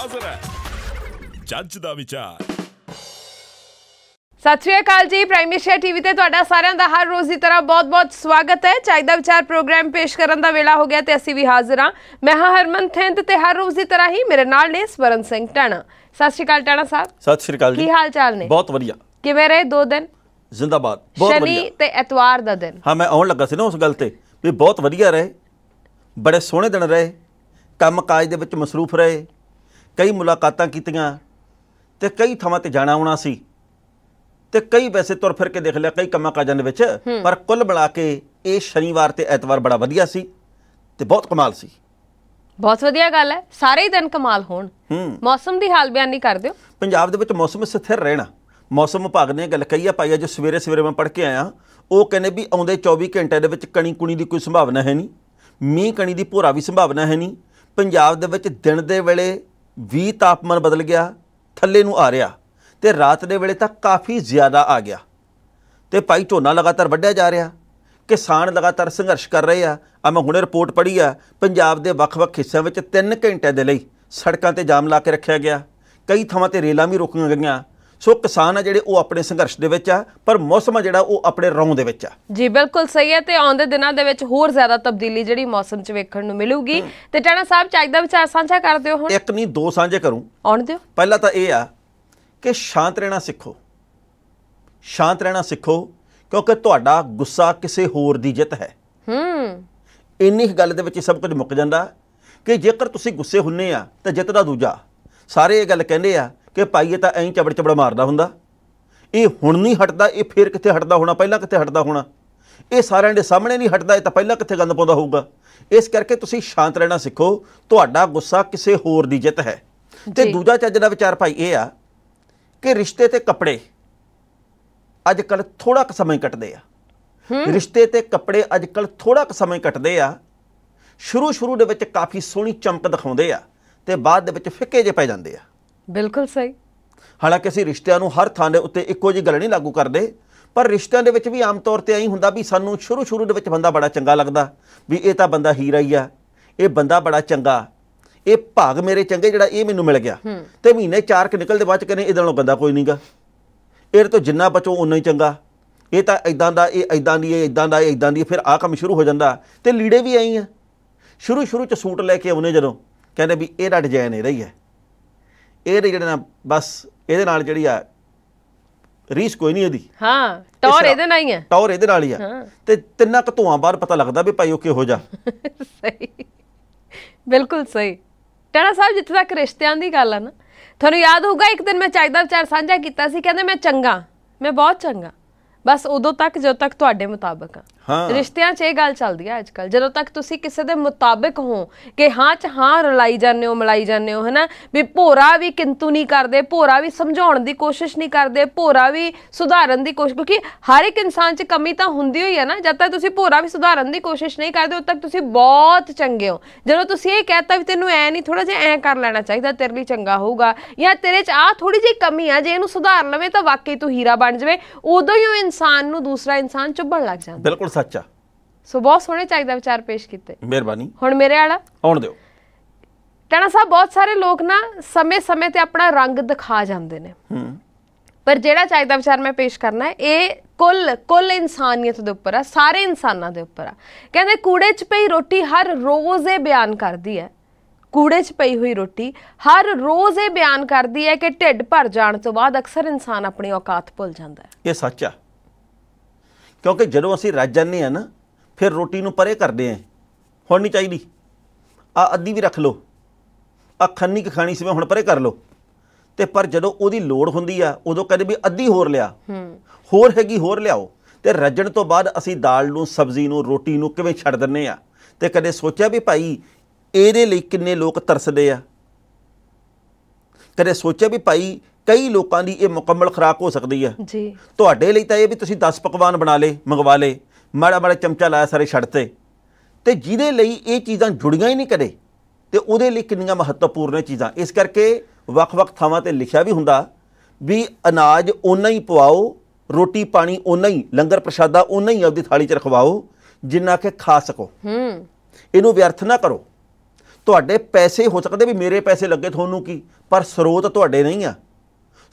ਹਾਜ਼ਰ ਹੈ ਜੱਜ ਦਾ ਵਿਚਾਰ ਸਤਿ ਸ਼੍ਰੀ ਅਕਾਲ ਜੀ ਪ੍ਰਾਈਮ ਟੀਵੀ ਤੇ ਤੁਹਾਡਾ ਸਾਰਿਆਂ ਦਾ ਹਰ ਰੋਜ਼ ਦੀ ਤਰ੍ਹਾਂ ਬਹੁਤ-ਬਹੁਤ ਸਵਾਗਤ ਹੈ ਚਾਹੀਦਾ ਵਿਚਾਰ ਪ੍ਰੋਗਰਾਮ ਪੇਸ਼ ਕਰਨ ਦਾ ਵੇਲਾ ਹੋ ਗਿਆ ਤੇ ਅਸੀਂ ਵੀ ਹਾਜ਼ਰ ਹਾਂ ਮੈਂ ਹਾਂ ਹਰਮਨ ਥਿੰਦ ਤੇ ਹਰ ਰੋਜ਼ ਦੀ ਤਰ੍ਹਾਂ ਹੀ ਮੇਰੇ ਨਾਲ ਨੇ ਸਵਰਨ ਸਿੰਘ ਟਾਣਾ ਸਤਿ ਸ਼੍ਰੀ ਅਕਾਲ ਟਾਣਾ ਸਾਹਿਬ ਸਤਿ ਸ਼੍ਰੀ ਅਕਾਲ ਜੀ ਕੀ ਹਾਲ ਚਾਲ ਨੇ ਬਹੁਤ ਵਧੀਆ ਕਿਵੇਂ ਰਹੇ ਦੋ ਦਿਨ ਜ਼ਿੰਦਾਬਾਦ ਬਹੁਤ ਵਧੀਆ ਸ਼ਨੀ ਤੇ ਐਤਵਾਰ ਦਾ ਦਿਨ ਹਾਂ ਮੈਂ ਆਉਣ ਲੱਗਾ ਸੀ ਨਾ ਉਸ ਗੱਲ ਤੇ ਵੀ ਬਹੁਤ ਵਧੀਆ ਰਹੇ ਬੜੇ ਸੋਹਣੇ ਦਿਨ ਰਹੇ ਕੰਮ ਕਾਜ ਦੇ ਵਿੱਚ ਮਸਰੂਫ ਰਹੇ ਕਈ ਮੁਲਾਕਾਤਾਂ ਕੀਤੀਆਂ ਤੇ ਕਈ ਥਾਵਾਂ ਤੇ ਜਾਣਾ ਆਉਣਾ ਸੀ ਤੇ ਕਈ ਵੈਸੇ ਤੁਰ ਫਿਰ ਕੇ ਦੇਖ ਲਿਆ ਕਈ ਕੰਮਾਂ ਕਾਜਾਂ ਦੇ ਵਿੱਚ ਪਰ ਕੁੱਲ ਬਣਾ ਕੇ ਇਹ ਸ਼ਨੀਵਾਰ ਤੇ ਐਤਵਾਰ ਬੜਾ ਵਧੀਆ ਸੀ ਤੇ ਬਹੁਤ ਕਮਾਲ ਸੀ ਬਹੁਤ ਵਧੀਆ ਗੱਲ ਹੈ ਸਾਰੇ ਹੀ ਦਿਨ ਕਮਾਲ ਹੋਣ ਮੌਸਮ ਦੀ ਹਾਲ ਬਿਆਨੀ ਕਰ ਦਿਓ ਪੰਜਾਬ ਦੇ ਵਿੱਚ ਮੌਸਮ ਸਥਿਰ ਰਹਿਣਾ ਮੌਸਮ ਵਿਭਾਗ ਨੇ ਗੱਲ ਕਹੀ ਆ ਭਾਈ ਜੋ ਸਵੇਰੇ ਸਵੇਰੇ ਮੈਂ ਪੜ ਕੇ ਆਇਆ ਉਹ ਕਹਿੰਦੇ ਵੀ ਆਉਂਦੇ 24 ਘੰਟੇ ਦੇ ਵਿੱਚ ਕਣੀ ਕੁਣੀ ਦੀ ਕੋਈ ਸੰਭਾਵਨਾ ਹੈ ਨਹੀਂ ਮੀਂਹ ਕਣੀ ਦੀ ਭੋਰਾ ਵੀ ਸੰਭਾਵਨਾ ਹੈ ਨਹੀਂ ਪੰਜਾਬ ਦੇ ਵਿੱਚ ਦਿਨ ਦੇ ਵੇਲੇ ਵੀ ਤਾਪਮਾਨ ਬਦਲ ਗਿਆ ਥੱਲੇ ਨੂੰ ਆ ਰਿਹਾ ਤੇ ਰਾਤ ਦੇ ਵੇਲੇ ਤਾਂ ਕਾਫੀ ਜ਼ਿਆਦਾ ਆ ਗਿਆ ਤੇ ਭਾਈ ਝੋਨਾ ਲਗਾਤਾਰ ਵੱਢਿਆ ਜਾ ਰਿਹਾ ਕਿਸਾਨ ਲਗਾਤਾਰ ਸੰਘਰਸ਼ ਕਰ ਰਹੇ ਆ ਆ ਮੈਂ ਹੁਣੇ ਰਿਪੋਰਟ ਪੜ੍ਹੀ ਆ ਪੰਜਾਬ ਦੇ ਵੱਖ-ਵੱਖ ਹਿੱਸਿਆਂ ਵਿੱਚ 3 ਘੰਟੇ ਦੇ ਲਈ ਸੜਕਾਂ ਤੇ ਜਾਮ ਲਾ ਕੇ ਰੱਖਿਆ ਗਿਆ ਕਈ ਥਾਵਾਂ ਤੇ ਰੇਲਾਂ ਵੀ ਰੁਕੀਆਂ ਗਈਆਂ ਸੋ ਕਿਸਾਨ ਆ ਜਿਹੜੇ ਉਹ ਆਪਣੇ ਸੰਘਰਸ਼ ਦੇ ਵਿੱਚ ਆ ਪਰ ਮੌਸਮ ਆ ਜਿਹੜਾ ਉਹ ਆਪਣੇ ਰੌਂ ਦੇ ਵਿੱਚ ਆ ਜੀ ਬਿਲਕੁਲ ਸਹੀ ਹੈ ਤੇ ਆਉਂਦੇ ਦਿਨਾਂ ਦੇ ਵਿੱਚ ਹੋਰ ਜ਼ਿਆਦਾ ਤਬਦੀਲੀ ਜਿਹੜੀ ਮੌਸਮ 'ਚ ਵੇਖਣ ਨੂੰ ਮਿਲੂਗੀ ਤੇ ਟਾਣਾ ਸਾਹਿਬ ਚੱਜ ਦਾ ਵਿਚਾਰ ਸਾਂਝਾ ਕਰ ਦਿਓ ਹੁਣ ਇੱਕ ਨਹੀਂ ਦੋ ਸਾਂਝੇ ਕਰੂੰ ਆਉਣ ਦਿਓ ਪਹਿਲਾਂ ਤਾਂ ਇਹ ਆ ਕਿ ਸ਼ਾਂਤ ਰਹਿਣਾ ਸਿੱਖੋ ਸ਼ਾਂਤ ਰਹਿਣਾ ਸਿੱਖੋ ਕਿਉਂਕਿ ਤੁਹਾਡਾ ਗੁੱਸਾ ਕਿਸੇ ਹੋਰ ਦੀ ਜਿੱਤ ਹੈ ਹੂੰ ਇੰਨੀ ਗੱਲ ਦੇ ਵਿੱਚ ਸਭ ਕੁਝ ਮੁੱਕ ਜਾਂਦਾ ਕਿ ਜੇਕਰ ਤੁਸੀਂ ਗੁੱਸੇ ਹੁੰਨੇ ਆ ਤਾਂ ਜਿੱਤਦਾ ਦੂਜਾ ਸਾਰੇ ਇਹ ਗੱਲ ਕਹਿੰਦੇ ਆ ਕਿ ਭਾਈ ਇਹ ਤਾਂ ਐਂ ਚਬੜ ਚਬੜ ਮਾਰਦਾ ਹੁੰਦਾ ਇਹ ਹੁਣ ਨਹੀਂ ਹਟਦਾ ਇਹ ਫੇਰ ਕਿੱਥੇ ਹਟਦਾ ਹੋਣਾ ਪਹਿਲਾਂ ਕਿੱਥੇ ਹਟਦਾ ਹੋਣਾ ਇਹ ਸਾਰਿਆਂ ਦੇ ਸਾਹਮਣੇ ਨਹੀਂ ਹਟਦਾ ਇਹ ਤਾਂ ਪਹਿਲਾਂ ਕਿੱਥੇ ਗੰਦ ਪਾਉਂਦਾ ਹੋਊਗਾ ਇਸ ਕਰਕੇ ਤੁਸੀਂ ਸ਼ਾਂਤ ਰਹਿਣਾ ਸਿੱਖੋ ਤੁਹਾਡਾ ਗੁੱਸਾ ਕਿਸੇ ਹੋਰ ਦੀ ਜਿੱਤ ਹੈ ਤੇ ਦੂਜਾ ਚੱਜ ਦਾ ਵਿਚਾਰ ਭਾਈ ਇਹ ਆ ਕਿ ਰਿਸ਼ਤੇ ਤੇ ਕੱਪੜੇ ਅੱਜ ਕੱਲ ਥੋੜਾ ਕੁ ਸਮਾਂ ਕੱਟਦੇ ਆ ਰਿਸ਼ਤੇ ਤੇ ਕੱਪੜੇ ਅੱਜ ਕੱਲ ਥੋੜਾ ਕੁ ਸਮਾਂ ਕੱਟਦੇ ਆ ਸ਼ੁਰੂ ਸ਼ੁਰੂ ਦੇ ਵਿੱਚ ਕਾਫੀ ਸੋਹਣੀ ਚਮਕ ਦਿਖਾਉਂਦੇ ਆ ਤੇ ਬਾਅਦ ਦੇ ਵਿੱਚ ਫਿੱਕੇ ਜੇ ਪੈ ਜਾਂਦੇ ਆ ਬਿਲਕੁਲ ਸਹੀ ਹਾਲਾਂਕਿ ਅਸੀਂ ਰਿਸ਼ਤਿਆਂ ਨੂੰ ਹਰ ਥਾਂ ਦੇ ਉੱਤੇ ਇੱਕੋ ਜਿਹੀ ਗੱਲ ਨਹੀਂ ਲਾਗੂ ਕਰਦੇ ਪਰ ਰਿਸ਼ਤਿਆਂ ਦੇ ਵਿੱਚ ਵੀ ਆਮ ਤੌਰ ਤੇ ਐਂ ਹੁੰਦਾ ਵੀ ਸਾਨੂੰ ਸ਼ੁਰੂ ਸ਼ੁਰੂ ਦੇ ਵਿੱਚ ਬੰਦਾ ਬੜਾ ਚੰਗਾ ਲੱਗਦਾ ਵੀ ਇਹ ਤਾਂ ਬੰਦਾ ਹੀਰਾ ਹੀ ਆ ਇਹ ਬੰਦਾ ਬੜਾ ਚੰਗਾ ਇਹ ਭਾਗ ਮੇਰੇ ਚੰਗੇ ਜਿਹੜਾ ਇਹ ਮੈਨੂੰ ਮਿਲ ਗਿਆ ਤੇ ਮਹੀਨੇ ਚਾਰ ਕਿ ਨਿਕਲਦੇ ਬਾਅਦ ਕਹਿੰਦੇ ਇਹਦੇ ਨਾਲੋਂ ਬੰਦਾ ਕੋਈ ਨਹੀਂਗਾ ਇਹਦੇ ਤੋਂ ਜਿੰਨਾ ਬਚੋ ਉਨਾ ਹੀ ਚੰਗਾ ਇਹ ਤਾਂ ਇਦਾਂ ਦਾ ਇਹ ਇਦਾਂ ਦੀ ਇਹ ਇਦਾਂ ਦਾ ਇਹ ਇਦਾਂ ਦੀ ਫਿਰ ਆ ਕੰਮ ਸ਼ੁਰੂ ਹੋ ਜਾਂਦਾ ਤੇ ਲੀੜੇ ਵੀ ਆਈ ਆ ਸ਼ੁਰੂ ਸ਼ੁਰੂ ਚ ਸੂਟ ਲੈ ਕੇ ਆਉਨੇ ਜਦੋਂ ਕਹਿੰਦੇ ਵੀ ਇਹਦਾ ਡਿਜ਼ਾਈਨ ਇਹਦਾ ਹੀ ਹੈ ਇਹਦੇ ਜਿਹੜੇ ਨਾ ਬਸ ਇਹਦੇ ਨਾਲ ਜਿਹੜੀ ਆ ਰੀਸ ਕੋਈ ਨਹੀਂ ਇਹਦੀ ਹਾਂ ਟੌਰ ਇਹਦੇ ਨਾਲ ਹੀ ਹੈ ਟੌਰ ਇਹਦੇ ਨਾਲ ਹੀ ਆ ਤੇ ਤਿੰਨਾਂ ਕੁ ਧੂਆਂ ਬਾਅਦ ਪਤਾ ਲੱਗਦਾ ਵੀ ਭਾਈ ਉਹ ਕਿਹੋ ਜਾ ਸਹੀ ਬਿਲਕੁਲ ਸਹੀ ਟਾਣਾ ਸਾਹਿਬ ਜਿੱਥੇ ਤੱਕ ਰਿਸ਼ਤਿਆਂ ਦੀ ਗੱਲ ਆ ਨਾ ਤੁਹਾਨੂੰ ਯਾਦ ਹੋਊਗਾ ਇੱਕ ਦਿਨ ਮੈਂ ਚਾਹੀਦਾ ਵਿਚਾਰ ਸਾਂਝਾ ਕੀਤਾ ਸੀ ਕਹਿੰਦੇ ਮੈਂ ਚੰਗਾ ਮੈਂ ਬਹੁਤ ਚੰਗਾ ਬਸ ਉਦੋਂ ਤੱਕ ਜਦੋਂ ਤੱਕ ਤੁਹਾਡੇ ਮੁਤਾਬਕ ਆ ਹਾਂ ਰਿਸ਼ਤਿਆਂ 'ਚ ਇਹ ਗੱਲ ਚੱਲਦੀ ਅੱਜ ਅੱਜਕੱਲ ਜਦੋਂ ਤੱਕ ਤੁਸੀਂ ਕਿਸੇ ਦੇ ਮੁਤਾਬਕ ਹੋ ਕਿ ਹਾਂ 'ਚ ਹਾਂ ਰਲਾਈ ਜਾਂਦੇ ਹੋ ਮਲਾਈ ਜਾਂਦੇ ਹੋ ਹਨਾ ਵੀ ਭੋਰਾ ਵੀ ਕਿੰਤੂ ਨਹੀਂ ਕਰਦੇ ਭੋਰਾ ਵੀ ਸਮਝਾਉਣ ਦੀ ਕੋਸ਼ਿਸ਼ ਨਹੀਂ ਕਰਦੇ ਭੋਰਾ ਵੀ ਸੁਧਾਰਨ ਦੀ ਕੋਸ਼ਿਸ਼ ਕਿਉਂਕਿ ਹਰ ਇੱਕ ਇਨਸਾਨ 'ਚ ਕਮੀ ਤਾਂ ਹੁੰਦੀ ਹੋਈ ਹੈ ਨਾ ਜਦ ਤੱਕ ਤੁਸੀਂ ਭੋਰਾ ਵੀ ਸੁਧਾਰਨ ਦੀ ਕੋਸ਼ਿਸ਼ ਨਹੀਂ ਕਰਦੇ ਉਦ ਤੱਕ ਤੁਸੀਂ ਬਹੁਤ ਚੰਗੇ ਹੋ ਜਦੋਂ ਤੁਸੀਂ ਇਹ ਕਹਿਤਾ ਵੀ ਤੈਨੂੰ ਐ ਨਹੀਂ ਥੋੜਾ ਜਿਹਾ ਐ ਕਰ ਲੈਣਾ ਚਾਹੀਦਾ ਤੇਰੇ ਲਈ ਚੰਗਾ ਹੋਊਗਾ ਜਾਂ ਤੇਰੇ 'ਚ ਆ ਥੋੜੀ ਜਿਹੀ ਕਮੀ ਆ ਜੇ ਇਹਨੂੰ ਸੁਧਾਰ ਲਵੇਂ ਤਾਂ ਵਾਕਈ ਤੂੰ ਹੀਰਾ ਬਣ ਜਾਵੇਂ ਉਦੋਂ ਹੀ ਉਹ ਇਨਸਾਨ ਨੂੰ ਦੂਸਰਾ ਇਨਸਾਨ ਚੁੱਭਣ ਲੱਗ ਜਾਂਦਾ ਬਿਲਕੁਲ ਸੱਚ ਆ ਸੋ ਬਹੁਤ ਸੋਹਣੇ ਚਾਹੀਦਾ ਦਾ ਵਿਚਾਰ ਪੇਸ਼ ਕੀਤੇ ਮਿਹਰਬਾਨੀ ਹੁਣ ਮੇਰੇ ਵਾਲਾ ਆਉਣ ਦਿਓ ਟਣਾ ਸਾਹਿਬ ਬਹੁਤ ਸਾਰੇ ਲੋਕ ਨਾ ਸਮੇਂ-ਸਮੇਂ ਤੇ ਆਪਣਾ ਰੰਗ ਦਿਖਾ ਜਾਂਦੇ ਨੇ ਹੂੰ ਪਰ ਜਿਹੜਾ ਚਾਹੀਦਾ ਦਾ ਵਿਚਾਰ ਮੈਂ ਪੇਸ਼ ਕਰਨਾ ਹੈ ਇਹ ਕੁੱਲ ਕੁੱਲ ਇਨਸਾਨੀਅਤ ਦੇ ਉੱਪਰ ਆ ਸਾਰੇ ਇਨਸਾਨਾਂ ਦੇ ਉੱਪਰ ਆ ਕਹਿੰਦੇ ਕੂੜੇ 'ਚ ਪਈ ਰੋਟੀ ਹਰ ਰੋਜ਼ ਇਹ ਬਿਆਨ ਕਰਦੀ ਹੈ ਕੂੜੇ 'ਚ ਪਈ ਹੋਈ ਰੋਟੀ ਹਰ ਰੋਜ਼ ਇਹ ਬਿਆਨ ਕਰਦੀ ਹੈ ਕਿ ਢਿੱਡ ਭਰ ਜਾਣ ਤੋਂ ਬਾਅਦ ਅਕਸਰ ਇਨਸਾਨ ਆਪਣੀ ਔਕਾਤ ਭੁੱਲ ਜਾਂਦਾ ਹੈ ਇਹ ਸੱਚ ਆ ਕਿਉਂਕਿ ਜਦੋਂ ਅਸੀਂ ਰੱਜ ਜਾਂਦੇ ਆ ਨਾ ਫਿਰ ਰੋਟੀ ਨੂੰ ਪਰੇ ਕਰਦੇ ਆ ਹੁਣ ਨਹੀਂ ਚਾਹੀਦੀ ਆ ਅੱਧੀ ਵੀ ਰੱਖ ਲਓ ਆ ਖੰਨੀ ਕਿ ਖਾਣੀ ਸੀ ਹੁਣ ਪਰੇ ਕਰ ਲਓ ਤੇ ਪਰ ਜਦੋਂ ਉਹਦੀ ਲੋੜ ਹੁੰਦੀ ਆ ਉਦੋਂ ਕਹਿੰਦੇ ਵੀ ਅੱਧੀ ਹੋਰ ਲਿਆ ਹੋਰ ਹੈਗੀ ਹੋਰ ਲਿਆਓ ਤੇ ਰੱਜਣ ਤੋਂ ਬਾਅਦ ਅਸੀਂ ਦਾਲ ਨੂੰ ਸਬਜ਼ੀ ਨੂੰ ਰੋਟੀ ਨੂੰ ਕਿਵੇਂ ਛੱਡ ਦਿੰਨੇ ਆ ਤੇ ਕਦੇ ਸੋਚਿਆ ਵੀ ਭਾਈ ਇਹਦੇ ਲਈ ਕਿੰਨੇ ਲੋਕ ਤਰਸਦੇ ਆ ਕਦੇ ਸੋਚਿਆ ਵੀ ਭਾਈ ਕਈ ਲੋਕਾਂ ਦੀ ਇਹ ਮੁਕੰਮਲ ਖਰਾਕ ਹੋ ਸਕਦੀ ਹੈ ਜੀ ਤੁਹਾਡੇ ਲਈ ਤਾਂ ਇਹ ਵੀ ਤੁਸੀਂ 10 ਪਕਵਾਨ ਬਣਾ ਲੇ ਮੰਗਵਾ ਲੇ ਮਾੜਾ ਮਾੜਾ ਚਮਚਾ ਲਾਇਆ ਸਾਰੇ ਛੱਡ ਤੇ ਤੇ ਜਿਹਦੇ ਲਈ ਇਹ ਚੀਜ਼ਾਂ ਜੁੜੀਆਂ ਹੀ ਨਹੀਂ ਕਦੇ ਤੇ ਉਹਦੇ ਲਈ ਕਿੰਨੀਆਂ ਮਹੱਤਵਪੂਰਨ ਚੀਜ਼ਾਂ ਇਸ ਕਰਕੇ ਵੱਖ-ਵੱਖ ਥਾਵਾਂ ਤੇ ਲਿਖਿਆ ਵੀ ਹੁੰਦਾ ਵੀ ਅਨਾਜ ਉਨਾ ਹੀ ਪਵਾਓ ਰੋਟੀ ਪਾਣੀ ਉਨਾ ਹੀ ਲੰਗਰ ਪ੍ਰਸ਼ਾਦਾ ਉਨਾ ਹੀ ਆਪਦੀ ਥਾਲੀ 'ਚ ਰਖਵਾਓ ਜਿੰਨਾ ਕਿ ਖਾ ਸਕੋ ਹੂੰ ਇਹਨੂੰ ਵਿਅਰਥ ਨਾ ਕਰੋ ਤੁਹਾਡੇ ਪੈਸੇ ਹੋ ਸਕਦੇ ਵੀ ਮੇਰੇ ਪੈਸੇ ਲੱਗੇ ਤੁਹਾਨੂੰ ਕੀ ਪਰ ਸਰੋਤ ਤੁਹਾਡੇ ਨਹੀਂ ਆ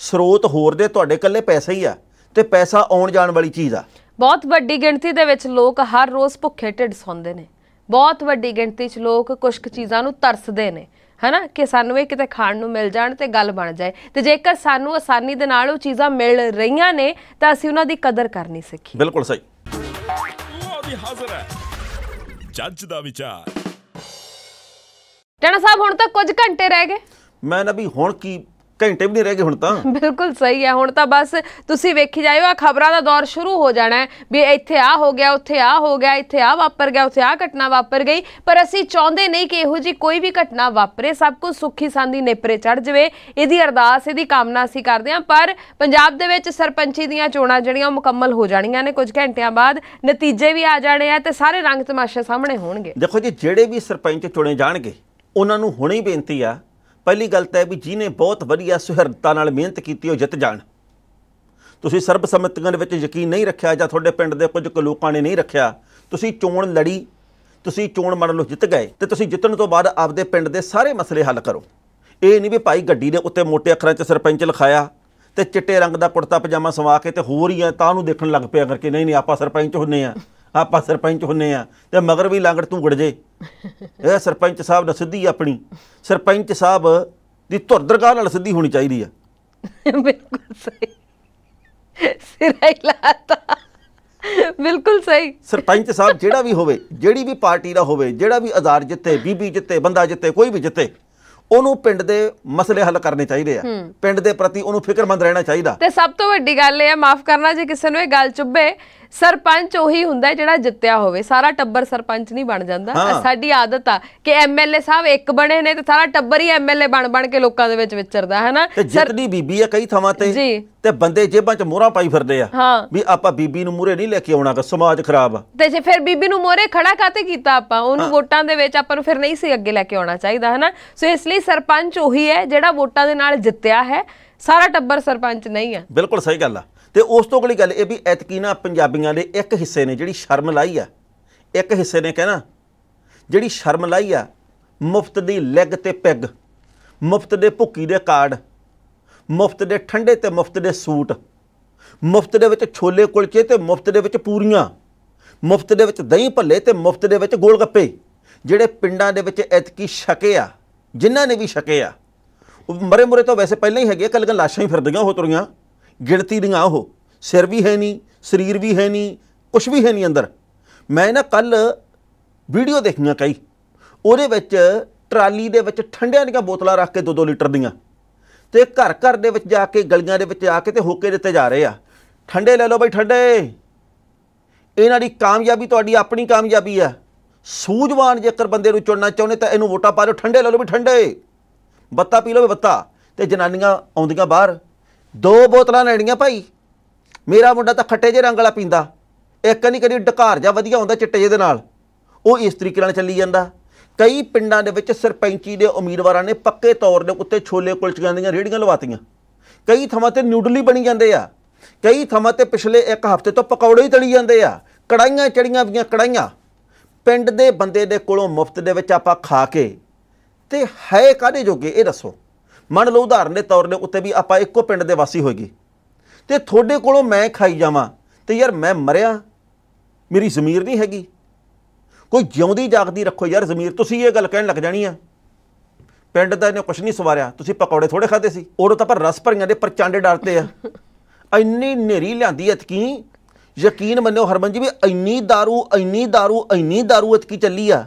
ਸਰੋਤ ਹੋਰ ਦੇ ਤੁਹਾਡੇ ਕੱਲੇ ਪੈਸਾ ਹੀ ਆ ਤੇ ਪੈਸਾ ਆਉਣ ਜਾਣ ਵਾਲੀ ਚੀਜ਼ ਆ ਬਹੁਤ ਵੱਡੀ ਗਿਣਤੀ ਦੇ ਵਿੱਚ ਲੋਕ ਹਰ ਰੋਜ਼ ਭੁੱਖੇ ਢਿੱਡ ਸੌਂਦੇ ਨੇ ਬਹੁਤ ਵੱਡੀ ਗਿਣਤੀ 'ਚ ਲੋਕ ਕੁਝ ਚੀਜ਼ਾਂ ਨੂੰ ਤਰਸਦੇ ਨੇ ਹਨਾ ਕਿ ਸਾਨੂੰ ਇਹ ਕਿਤੇ ਖਾਣ ਨੂੰ ਮਿਲ ਜਾਣ ਤੇ ਗੱਲ ਬਣ ਜਾਏ ਤੇ ਜੇਕਰ ਸਾਨੂੰ ਆਸਾਨੀ ਦੇ ਨਾਲ ਉਹ ਚੀਜ਼ਾਂ ਮਿਲ ਰਹੀਆਂ ਨੇ ਤਾਂ ਅਸੀਂ ਉਹਨਾਂ ਦੀ ਕਦਰ ਕਰਨੀ ਸਿੱਖੀ ਬਿਲਕੁਲ ਸਹੀ ਹਾਜ਼ਰ ਹੈ ਜੱਜ ਦਾ ਵਿਚਾਰ ਟਣਾ ਸਾਹਿਬ ਹੁਣ ਤਾਂ ਕੁਝ ਘੰਟੇ ਰਹਿ ਗਏ ਮੈਂ ਨਾ ਵੀ ਹੁਣ ਕੀ ਘੰਟੇ ਵੀ ਨਹੀਂ ਰਹਿ ਗਏ ਹੁਣ ਤਾਂ ਬਿਲਕੁਲ ਸਹੀ ਹੈ ਹੁਣ ਤਾਂ ਬਸ ਤੁਸੀਂ ਵੇਖੀ ਜਾਇਓ ਆ ਖਬਰਾਂ ਦਾ ਦੌਰ ਸ਼ੁਰੂ ਹੋ ਜਾਣਾ ਹੈ ਵੀ ਇੱਥੇ ਆ ਹੋ ਗਿਆ ਉੱਥੇ ਆ ਹੋ ਗਿਆ ਇੱਥੇ ਆ ਵਾਪਰ ਗਿਆ ਉੱਥੇ ਆ ਘਟਨਾ ਵਾਪਰ ਗਈ ਪਰ ਅਸੀਂ ਚਾਹੁੰਦੇ ਨਹੀਂ ਕਿ ਇਹੋ ਜੀ ਕੋਈ ਵੀ ਘਟਨਾ ਵਾਪਰੇ ਸਭ ਕੁਝ ਸੁੱਖੀ ਸਾਂਦੀ ਨੇਪਰੇ ਚੜ ਜਵੇ ਇਹਦੀ ਅਰਦਾਸ ਇਹਦੀ ਕਾਮਨਾ ਅਸੀਂ ਕਰਦੇ ਹਾਂ ਪਰ ਪੰਜਾਬ ਦੇ ਵਿੱਚ ਸਰਪੰਚੀ ਦੀਆਂ ਚੋਣਾਂ ਜਿਹੜੀਆਂ ਮੁਕੰਮਲ ਹੋ ਜਾਣੀਆਂ ਨੇ ਕੁਝ ਘੰਟਿਆਂ ਬਾਅਦ ਨਤੀਜੇ ਵੀ ਆ ਜਾਣੇ ਆ ਤੇ ਸਾਰੇ ਰੰਗ ਤਮਾਸ਼ੇ ਸਾਹਮਣੇ ਹੋਣਗੇ ਦੇਖੋ ਜੀ ਜਿਹੜੇ ਵੀ ਸਰਪੰਚ ਚੁਣੇ ਜਾਣਗੇ ਉਹਨਾਂ ਨੂੰ ਹੁਣੇ ਹੀ ਬੇਨਤੀ ਆ ਪਹਿਲੀ ਗੱਲ ਤਾਂ ਹੈ ਵੀ ਜਿਹਨੇ ਬਹੁਤ ਵਧੀਆ ਸੁਹਿਰਦਤਾ ਨਾਲ ਮਿਹਨਤ ਕੀਤੀ ਉਹ ਜਿੱਤ ਜਾਣ ਤੁਸੀਂ ਸਰਬ ਸੰਮਤੀਆਂ ਦੇ ਵਿੱਚ ਯਕੀਨ ਨਹੀਂ ਰੱਖਿਆ ਜਾਂ ਤੁਹਾਡੇ ਪਿੰਡ ਦੇ ਕੁਝ ਕੁ ਲੋਕਾਂ ਨੇ ਨਹੀਂ ਰੱਖਿਆ ਤੁਸੀਂ ਚੋਣ ਲੜੀ ਤੁਸੀਂ ਚੋਣ ਮੰਨ ਲਓ ਜਿੱਤ ਗਏ ਤੇ ਤੁਸੀਂ ਜਿੱਤਣ ਤੋਂ ਬਾਅਦ ਆਪਦੇ ਪਿੰਡ ਦੇ ਸਾਰੇ ਮਸਲੇ ਹੱਲ ਕਰੋ ਇਹ ਨਹੀਂ ਵੀ ਭਾਈ ਗੱਡੀ ਦੇ ਉੱਤੇ ਮੋਟੇ ਅੱਖਰਾਂ 'ਚ ਸਰਪੰਚ ਲਿਖਾਇਆ ਤੇ ਚਿੱਟੇ ਰੰਗ ਦਾ ਕੁੜਤਾ ਪਜਾਮਾ ਸਵਾ ਕੇ ਤੇ ਹੋਰ ਹੀ ਆ ਤਾਂ ਉਹਨੂੰ ਦੇਖਣ ਲੱਗ ਪਿਆ ਕਰਕੇ ਨਹੀਂ ਨਹੀਂ ਆਪਾਂ ਸਰਪੰਚ ਹੁੰਨੇ ਆ ਆਪਾਂ ਸਰਪੰਚ ਹੁੰਨੇ ਆ ਤੇ ਮਗਰ ਵੀ ਤੂੰ ਗੜ ਜੇ ਇਹ ਸਰਪੰਚ ਸਾਹਿਬ ਨਾਲ ਸਿੱਧੀ ਆਪਣੀ ਸਰਪੰਚ ਸਾਹਿਬ ਦੀ ਧੁਰ ਦਰਗਾਹ ਨਾਲ ਸਿੱਧੀ ਹੋਣੀ ਚਾਹੀਦੀ ਆ ਬਿਲਕੁਲ ਸਹੀ ਸਿਰਾ ਲਾਤਾ ਬਿਲਕੁਲ ਸਹੀ ਸਰਪੰਚ ਸਾਹਿਬ ਜਿਹੜਾ ਵੀ ਹੋਵੇ ਜਿਹੜੀ ਵੀ ਪਾਰਟੀ ਦਾ ਹੋਵੇ ਜਿਹੜਾ ਵੀ ਆਧਾਰ ਜਿੱਤੇ ਬੀਬੀ ਜਿੱਤੇ ਬੰਦਾ ਜਿੱਤੇ ਕੋਈ ਵੀ ਜਿੱਤੇ ਉਹਨੂੰ ਪਿੰਡ ਦੇ ਮਸਲੇ ਹੱਲ ਕਰਨੇ ਚਾਹੀਦੇ ਆ ਪਿੰਡ ਦੇ ਪ੍ਰਤੀ ਉਹਨੂੰ ਫਿਕਰਮੰਦ ਰਹਿਣਾ ਚਾਹੀਦਾ ਤੇ ਸਭ ਤੋਂ ਵੱਡੀ ਗੱਲ ਇਹ ਆ ਮਾਫ ਕਰਨਾ ਜੇ ਕਿਸੇ ਨੂੰ ਇਹ ਗੱਲ ਚੁੱਭੇ ਸਰਪੰਚ ਉਹੀ ਹੁੰਦਾ ਜਿਹੜਾ ਜਿੱਤਿਆ ਹੋਵੇ ਸਾਰਾ ਟੱਬਰ ਸਰਪੰਚ ਨਹੀਂ ਬਣ ਜਾਂਦਾ ਸਾਡੀ ਆਦਤ ਆ ਕਿ ਐਮਐਲਏ ਸਾਹਿਬ ਇੱਕ ਬਣੇ ਨੇ ਤੇ ਸਾਰਾ ਟੱਬਰ ਹੀ ਐਮਐਲਏ ਬਣ ਬਣ ਕੇ ਲੋਕਾਂ ਦੇ ਵਿੱਚ ਵਿਚਰਦਾ ਹੈ ਨਾ ਜਿੱਤਦੀ ਬੀਬੀ ਆ ਕਈ ਥਾਵਾਂ ਤੇ ਜੀ ਤੇ ਬੰਦੇ ਜੇਬਾਂ 'ਚ ਮੋਹਰਾ ਪਾਈ ਫਿਰਦੇ ਆ ਵੀ ਆਪਾਂ ਬੀਬੀ ਨੂੰ ਮੋਹਰੇ ਨਹੀਂ ਲੈ ਕੇ ਆਉਣਾ ਕਿ ਸਮਾਜ ਖਰਾਬ ਆ ਤੇ ਜੇ ਫਿਰ ਬੀਬੀ ਨੂੰ ਮੋਹਰੇ ਖੜਾ ਕਾਤੇ ਕੀਤਾ ਆਪਾਂ ਉਹਨੂੰ ਵੋਟਾਂ ਦੇ ਵਿੱਚ ਆਪਾਂ ਨੂੰ ਫਿਰ ਨਹੀਂ ਸੀ ਅੱਗੇ ਲੈ ਕੇ ਆਉਣਾ ਚਾਹੀਦਾ ਹੈ ਨਾ ਸੋ ਇਸ ਲਈ ਸਰਪੰਚ ਉਹੀ ਹੈ ਜਿਹੜਾ ਵੋਟਾਂ ਦੇ ਨਾਲ ਜਿੱਤਿਆ ਹੈ ਸਾਰਾ ਟੱਬਰ ਸਰਪੰਚ ਨਹੀਂ ਆ ਬਿਲਕੁਲ ਸਹੀ ਗੱਲ ਆ ਤੇ ਉਸ ਤੋਂ ਅਗਲੀ ਗੱਲ ਇਹ ਵੀ ਐਤਕੀਨਾ ਪੰਜਾਬੀਆਂ ਦੇ ਇੱਕ ਹਿੱਸੇ ਨੇ ਜਿਹੜੀ ਸ਼ਰਮ ਲਾਈ ਆ ਇੱਕ ਹਿੱਸੇ ਨੇ ਕਹਿਣਾ ਜਿਹੜੀ ਸ਼ਰਮ ਲਾਈ ਆ ਮੁਫਤ ਦੀ ਲੈਗ ਤੇ ਪੈਗ ਮੁਫਤ ਦੇ ਭੁੱਕੀ ਦੇ ਕਾਰਡ ਮੁਫਤ ਦੇ ਠੰਡੇ ਤੇ ਮੁਫਤ ਦੇ ਸੂਟ ਮੁਫਤ ਦੇ ਵਿੱਚ ਛੋਲੇ ਕੁਲਚੇ ਤੇ ਮੁਫਤ ਦੇ ਵਿੱਚ ਪੂਰੀਆਂ ਮੁਫਤ ਦੇ ਵਿੱਚ ਦਹੀਂ ਭੱਲੇ ਤੇ ਮੁਫਤ ਦੇ ਵਿੱਚ ਗੋਲ ਗੱਪੇ ਜਿਹੜੇ ਪਿੰਡਾਂ ਦੇ ਵਿੱਚ ਐਤਕੀ ਛਕੇ ਆ ਜਿਨ੍ਹਾਂ ਨੇ ਵੀ ਛਕੇ ਆ ਮਰੇ ਮਰੇ ਤਾਂ ਵੈਸੇ ਪਹਿਲਾਂ ਹੀ ਹੈਗੇ ਕੱਲ੍ਹ ਲਾਸ਼ਾਂ ਹੀ ਫਿਰਦੀਆਂ ਹੋ ਤੁਰੀਆਂ ਗਿਣਤੀ ਆ ਉਹ ਸਿਰ ਵੀ ਹੈ ਨਹੀਂ ਸਰੀਰ ਵੀ ਹੈ ਨਹੀਂ ਕੁਝ ਵੀ ਹੈ ਨਹੀਂ ਅੰਦਰ ਮੈਂ ਨਾ ਕੱਲ ਵੀਡੀਓ ਦੇਖੀਆਂ ਕਈ ਉਹਦੇ ਵਿੱਚ ਟਰਾਲੀ ਦੇ ਵਿੱਚ ਠੰਡਿਆਂ ਦੀਆਂ ਬੋਤਲਾਂ ਰੱਖ ਕੇ 2-2 ਲੀਟਰ ਦੀਆਂ ਤੇ ਘਰ ਘਰ ਦੇ ਵਿੱਚ ਜਾ ਕੇ ਗਲੀਆਂ ਦੇ ਵਿੱਚ ਆ ਕੇ ਤੇ ਹੋਕੇ ਦਿੱਤੇ ਜਾ ਰਹੇ ਆ ਠੰਡੇ ਲੈ ਲਓ ਬਈ ਠੰਡੇ ਇਹਨਾਂ ਦੀ ਕਾਮਯਾਬੀ ਤੁਹਾਡੀ ਆਪਣੀ ਕਾਮਯਾਬੀ ਆ ਸੂਝਵਾਨ ਜੇਕਰ ਬੰਦੇ ਨੂੰ ਚੁਣਨਾ ਚਾਹੁੰਦੇ ਤਾਂ ਇਹਨੂੰ ਵੋਟਾਂ ਪਾ ਲਓ ਠੰਡੇ ਲੈ ਲਓ ਵੀ ਠੰਡੇ ਬੱਤਾ ਪੀ ਲਓ ਵੀ ਬੱਤਾ ਤੇ ਜਨਾਨੀਆਂ ਆਉਂਦੀਆਂ ਬਾਹਰ ਦੋ ਬੋਤਲਾਂ ਲੈਣੀਆਂ ਭਾਈ ਮੇਰਾ ਮੁੰਡਾ ਤਾਂ ਖੱਟੇ ਜੇ ਰੰਗ ਵਾਲਾ ਪੀਂਦਾ ਇੱਕ ਨਹੀਂ ਕਰੀ ਡਕਾਰ ਜਾਂ ਵਧੀਆ ਹੁੰਦਾ ਚਿੱਟੇ ਜੇ ਦੇ ਨਾਲ ਉਹ ਇਸ ਤਰੀਕੇ ਨਾਲ ਚੱਲੀ ਜਾਂਦਾ ਕਈ ਪਿੰਡਾਂ ਦੇ ਵਿੱਚ ਸਰਪੰਚੀ ਦੇ ਉਮੀਦਵਾਰਾਂ ਨੇ ਪੱਕੇ ਤੌਰ ਦੇ ਉੱਤੇ ਛੋਲੇ ਕੁਲਚਿਆਂ ਦੀਆਂ ਰੇੜੀਆਂ ਲਵਾਤੀਆਂ ਕਈ ਥਾਵਾਂ ਤੇ ਨੂਡਲੀ ਬਣੀ ਜਾਂਦੇ ਆ ਕਈ ਥਾਵਾਂ ਤੇ ਪਿਛਲੇ ਇੱਕ ਹਫ਼ਤੇ ਤੋਂ ਪਕੌੜੇ ਹੀ ਤਲੀ ਜਾਂਦੇ ਆ ਕੜਾਈਆਂ ਚੜੀਆਂ ਵੀਆਂ ਕੜਾਈਆਂ ਪਿੰਡ ਦੇ ਬੰਦੇ ਦੇ ਕੋਲੋਂ ਮੁਫਤ ਦੇ ਵਿੱਚ ਆਪਾਂ ਖਾ ਕੇ ਤੇ ਹੈ ਕਾਦੇ ਜੋਗੇ ਇਹ ਦੱਸੋ ਮੰਨ ਲਓ ਉਦਾਹਰਨ ਦੇ ਤੌਰ ਤੇ ਉੱਤੇ ਵੀ ਆਪਾਂ ਇੱਕੋ ਪਿੰਡ ਦੇ ਵਾਸੀ ਹੋਏਗੀ ਤੇ ਤੁਹਾਡੇ ਕੋਲੋਂ ਮੈਂ ਖਾਈ ਜਾਵਾਂ ਤੇ ਯਾਰ ਮੈਂ ਮਰਿਆ ਮੇਰੀ ਜ਼ਮੀਰ ਨਹੀਂ ਹੈਗੀ ਕੋਈ ਜਿਉਂਦੀ ਜਾਗਦੀ ਰੱਖੋ ਯਾਰ ਜ਼ਮੀਰ ਤੁਸੀਂ ਇਹ ਗੱਲ ਕਹਿਣ ਲੱਗ ਜਾਣੀ ਆ ਪਿੰਡ ਦਾ ਇਹਨੇ ਕੁਝ ਨਹੀਂ ਸਵਾਰਿਆ ਤੁਸੀਂ ਪਕੌੜੇ ਥੋੜੇ ਖਾਦੇ ਸੀ ਉਦੋਂ ਤਾਂ ਪਰ ਰਸ ਭਰੀਆਂ ਦੇ ਪਰਚਾਂਡੇ ਡਰਤੇ ਆ ਇੰਨੀ ਨੇਰੀ ਲਿਆਂਦੀ ਅਤਕੀ ਯਕੀਨ ਮੰਨਿਓ ਹਰਮਨ ਜੀ ਵੀ ਇੰਨੀ दारू ਇੰਨੀ दारू ਇੰਨੀ दारू ਅਤਕੀ ਚੱਲੀ ਆ